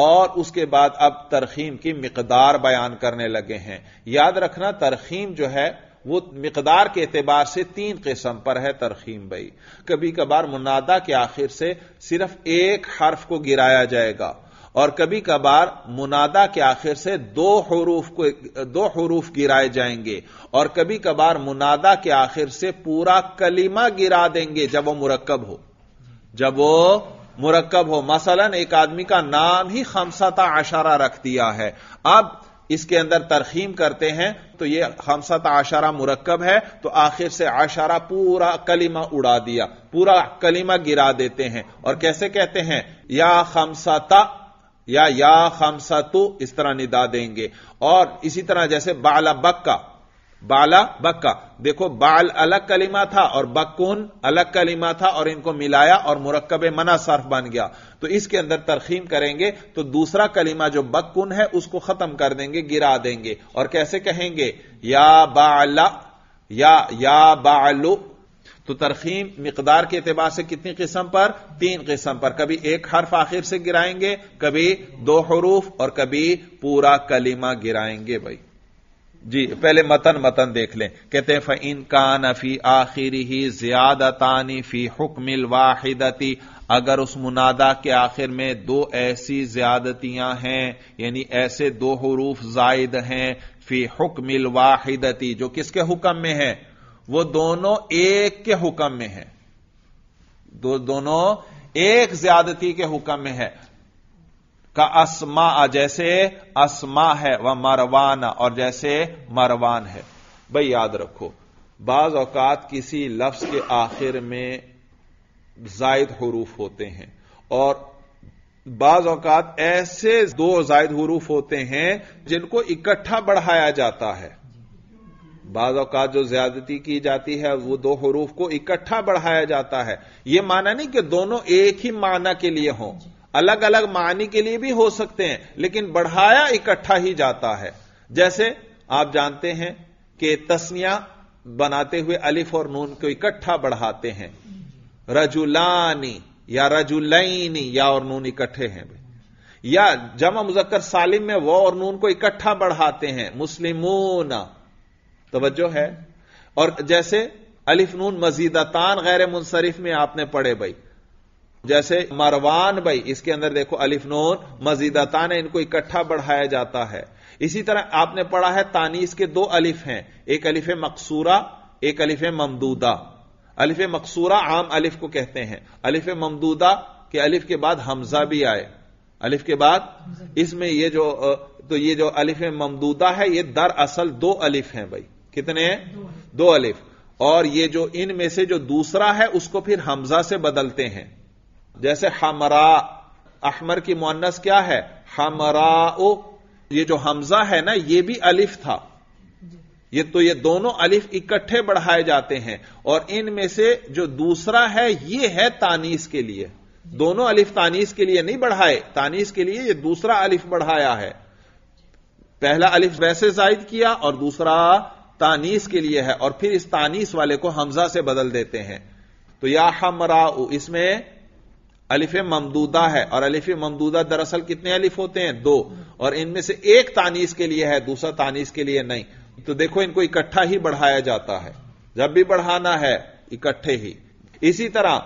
और उसके बाद अब तरखीम की मकदार बयान करने लगे हैं याद रखना तरखीम जो है वो मकदार के एतबार से तीन किस्म पर है तरखीम भाई कभी कभार मुनादा के आखिर से सिर्फ एक हर्फ को गिराया जाएगा और कभी कभार मुनादा के आखिर से दो हरूफ को दो हरूफ गिराए जाएंगे और कभी कभार मुनादा के आखिर से पूरा कलीमा गिरा देंगे जब वो मुरक्कब हो जब वो मुरक्कब हो मसलन एक आदमी का नाम ही खमसता आशारा रख दिया है अब इसके अंदर तरखीम करते हैं तो यह हमसत आशारा मुरक्कब है तो आखिर से आशारा पूरा कलिमा उड़ा दिया पूरा कलिमा गिरा देते हैं और कैसे कहते हैं या खमसता या या खमसतु इस तरह निदा देंगे और इसी तरह जैसे बाला बक्का बाला बक्का देखो बाल अलग कलिमा था और बक्कून अलग कलिमा था और इनको मिलाया और मुरक्कबे मना सर्फ बन गया तो इसके अंदर तरखीम करेंगे तो दूसरा कलिमा जो बक्कुन है उसको खत्म कर देंगे गिरा देंगे और कैसे कहेंगे या बाला या या बालू तो तरखीम मकदार के अतबार से कितनी किस्म पर तीन किस्म पर कभी एक हर्फ आखिर से गिराएंगे कभी दो हरूफ और कभी पूरा कलिमा गिराएंगे भाई जी पहले मतन मतन देख लें कहते हैं फ़ैन कान फी आखिरी ही ज्यादतानी फी हुक्मिल वाहिदती अगर उस मुनादा के आखिर में दो ऐसी ज्यादतियां हैं यानी ऐसे दो हरूफ जायद हैं फी हुक्मिल वाहिदती जो किसके हुक्म में है वो दोनों एक के हुक्म में है दो दोनों एक ज्यादती के हुक्म में है का असमा जैसे असमा है वह मरवान और जैसे मरवान है भाई याद रखो बाज औकात किसी लफ्ज के आखिर में जायद हरूफ होते हैं और बाज औकात ऐसे दो जायद हरूफ होते हैं जिनको इकट्ठा बढ़ाया जाता है बाज औकात जो ज्यादती की जाती है वो दो हरूफ को इकट्ठा बढ़ाया जाता है यह माना नहीं कि दोनों एक ही माना के लिए हों अलग अलग मानी के लिए भी हो सकते हैं लेकिन बढ़ाया इकट्ठा ही जाता है जैसे आप जानते हैं कि तस्निया बनाते हुए अलिफ और नून को इकट्ठा बढ़ाते हैं रजुलानी या रजुलैनी या और नून इकट्ठे हैं या जमा मुजक्कर सालिम में वो और नून को इकट्ठा बढ़ाते हैं मुस्लिमून तोज्जो है और जैसे अलिफ नून मजीदतान गैर मुनसरिफ में आपने पढ़े भाई जैसे मरवान भाई इसके अंदर देखो अलिफ नून मजीदता ने इनको इकट्ठा बढ़ाया जाता है इसी तरह आपने पढ़ा है तानीस के दो अलिफ हैं एक अलिफ है मकसूरा एक अलिफ है ममदूदा अलिफ मकसूरा आम अलिफ को कहते हैं अलिफ ममदूदा के अलिफ के बाद हमजा भी आए अलिफ के बाद इसमें ये जो तो ये जो अलिफ ममदूदा है ये दरअसल दो अलिफ हैं भाई कितने हैं दो, दो अलिफ और ये जो इनमें से जो दूसरा है उसको फिर हमजा से बदलते हैं जैसे हमरा अहमर की मुन्नस क्या है हमरा ये जो हमजा है ना ये भी अलिफ था ये तो ये दोनों अलिफ इकट्ठे बढ़ाए जाते हैं और इनमें से जो दूसरा है ये है तानीस के लिए दोनों अलिफ तानीस के लिए नहीं बढ़ाए तानीस के लिए ये दूसरा अलिफ बढ़ाया है पहला अलिफ वैसे जायद किया और दूसरा तानीस के लिए है और फिर इस तानीस वाले को हमजा से बदल देते हैं तो या हमरा इसमें अलिफ ममदूदा है और अलिफ ममदूदा दरअसल कितने अलिफ होते हैं दो और इनमें से एक तानीस के लिए है दूसरा तानीस के लिए नहीं तो देखो इनको इकट्ठा ही बढ़ाया जाता है जब भी बढ़ाना है इकट्ठे ही इसी तरह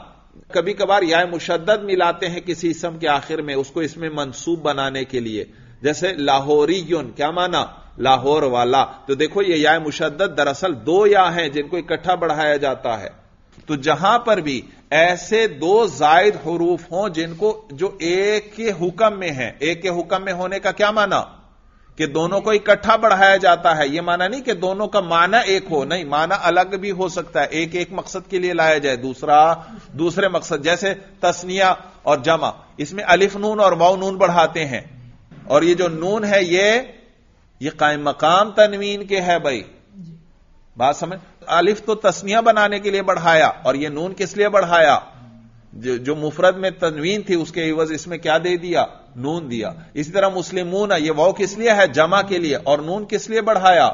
कभी कभार या मुशद मिलाते हैं किसी इसम के आखिर में उसको इसमें मनसूब बनाने के लिए जैसे लाहौरी युन क्या माना लाहौर वाला तो देखो ये या मुशद दरअसल दो या हैं जिनको इकट्ठा बढ़ाया जाता है तो जहां पर भी ऐसे दो जायद हरूफ हों जिनको जो एक के हुक्म में है एक के हुक्म में होने का क्या माना कि दोनों को इकट्ठा बढ़ाया जाता है यह माना नहीं कि दोनों का माना एक हो नहीं माना अलग भी हो सकता है एक एक मकसद के लिए लाया जाए दूसरा दूसरे मकसद जैसे तस्निया और जमा इसमें अलिफ नून और मऊ नून बढ़ाते हैं और ये जो नून है ये ये कायम मकाम तनवीन के है भाई बात समझ अलिफ तो तस्निया बनाने के लिए बढ़ाया और यह नून किस लिए बढ़ाया जो, जो मुफरत में तनवीन थी उसके एवज इसमें क्या दे दिया नून दिया इसी तरह मुस्लिमून ये वाव किस लिए है जमा के लिए और नून किस लिए बढ़ाया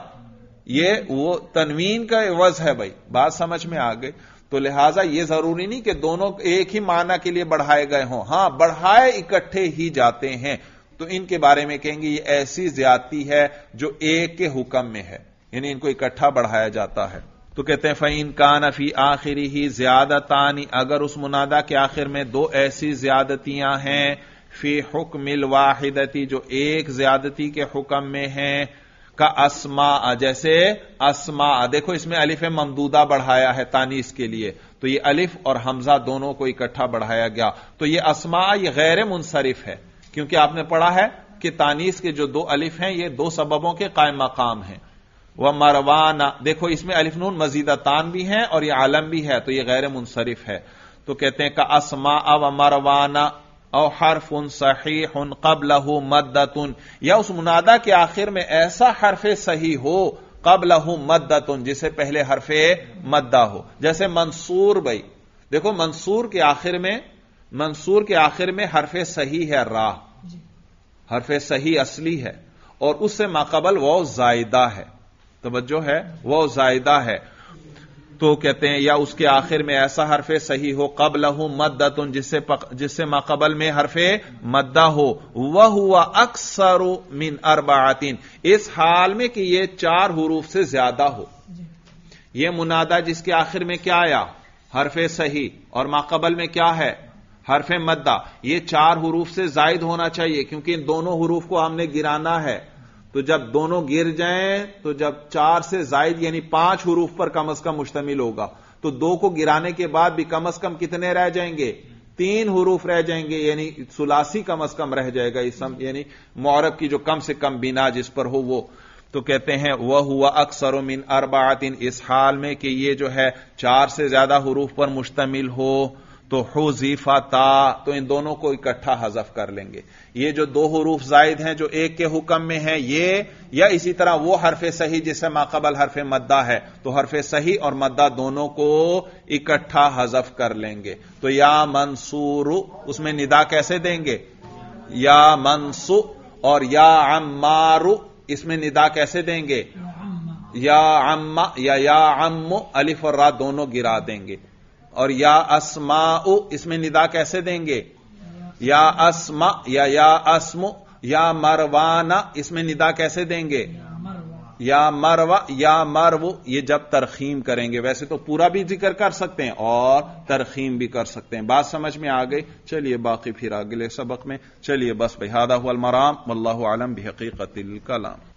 ये वो तनवीन का एवज है भाई बात समझ में आ गई तो लिहाजा यह जरूरी नहीं कि दोनों एक ही माना के लिए बढ़ाए गए हों हां बढ़ाए इकट्ठे ही जाते हैं तो इनके बारे में कहेंगे ये ऐसी ज्यादती है जो एक के हुक्म में है यानी इनको इकट्ठा बढ़ाया जाता है तो कहते हैं फ़ैन कान फी आखिरी ही ज्यादतानी अगर उस मुनादा के आखिर में दो ऐसी ज्यादतियां हैं फी हुक्मिल वाहिदती जो एक ज्यादती के हुक्म में है का असमा जैसे असमा देखो इसमें अलिफ ममदूदा बढ़ाया है तानीस के लिए तो ये अलिफ और हमजा दोनों को इकट्ठा बढ़ाया गया तो ये असमा ये गैर मुनसरिफ है क्योंकि आपने पढ़ा है कि तानीस के जो दो अलिफ हैं ये दो सबबों के कायम मकाम हैं व मरवाना देखो इसमें अलिफ नून मजीदा तान भी है और यह आलम भी है तो यह गैर मुनसरफ है तो कहते हैं का असमा अव मरवाना औ हर्फ उन सही उन कबल हो मदतुन या उस मुनादा के आखिर में ऐसा हरफ सही हो कबल हो मदतुन जिसे पहले हर्फ मद्दा हो जैसे मंसूर भाई देखो मंसूर के आखिर में मंसूर के आखिर में हर्फ सही है राह हरफ सही असली है और उससे माकबल वो जायदा है तवज्जो है वह जायदा है तो कहते हैं या उसके आखिर में ऐसा हरफे सही हो कबल हो मद्दत जिससे जिससे माकबल में हरफे मद्दा हो वह हुआ अक्सर मिन अरबातीन इस हाल में कि यह चार हरूफ से ज्यादा हो यह मुनादा जिसके आखिर में क्या आया हरफ सही और माकबल में क्या है हरफे मद्दा यह चार हरूफ से जायद होना चाहिए क्योंकि इन दोनों हरूफ को हमने गिराना है तो जब दोनों गिर जाए तो जब चार से जायद यानी पांच हरूफ पर कम अज कम मुश्तमिल होगा तो दो को गिराने के बाद भी कम अज कम कितने रह जाएंगे तीन हरूफ रह जाएंगे यानी सुलासी कम अज कम रह जाएगा इस यानी मौरब की जो कम से कम बिना जिस पर हो वो तो कहते हैं वह हुआ अक्सर उमिन अरबात इन इस हाल में कि ये जो है चार से ज्यादा हरूफ पर मुश्तमिल हो तो ता तो इन दोनों को इकट्ठा हजफ कर लेंगे ये जो दो हरूफ जायद हैं जो एक के हुक्म में है ये या इसी तरह वो हरफ सही जिसे माकबल हरफ मद्दा है तो हरफ सही और मद्दा दोनों को इकट्ठा हजफ कर लेंगे तो या मंसूर उसमें निदा कैसे देंगे या मनसु और या अम्मारू इसमें निदा कैसे देंगे या अम्मा या या अम्मु अलिफ और रा दोनों गिरा देंगे और या अस्मा इसमें निदा कैसे देंगे या अस्मा या या अस्मु या मरवाना इसमें निदा कैसे देंगे या मरवा या मरव ये जब तरखीम करेंगे वैसे तो पूरा भी जिक्र कर सकते हैं और तरखीम भी कर सकते हैं बात समझ में आ गई चलिए बाकी फिर अगले सबक में चलिए बस बेहादा हुआ मराम वल्लाम भी हकीकत कलाम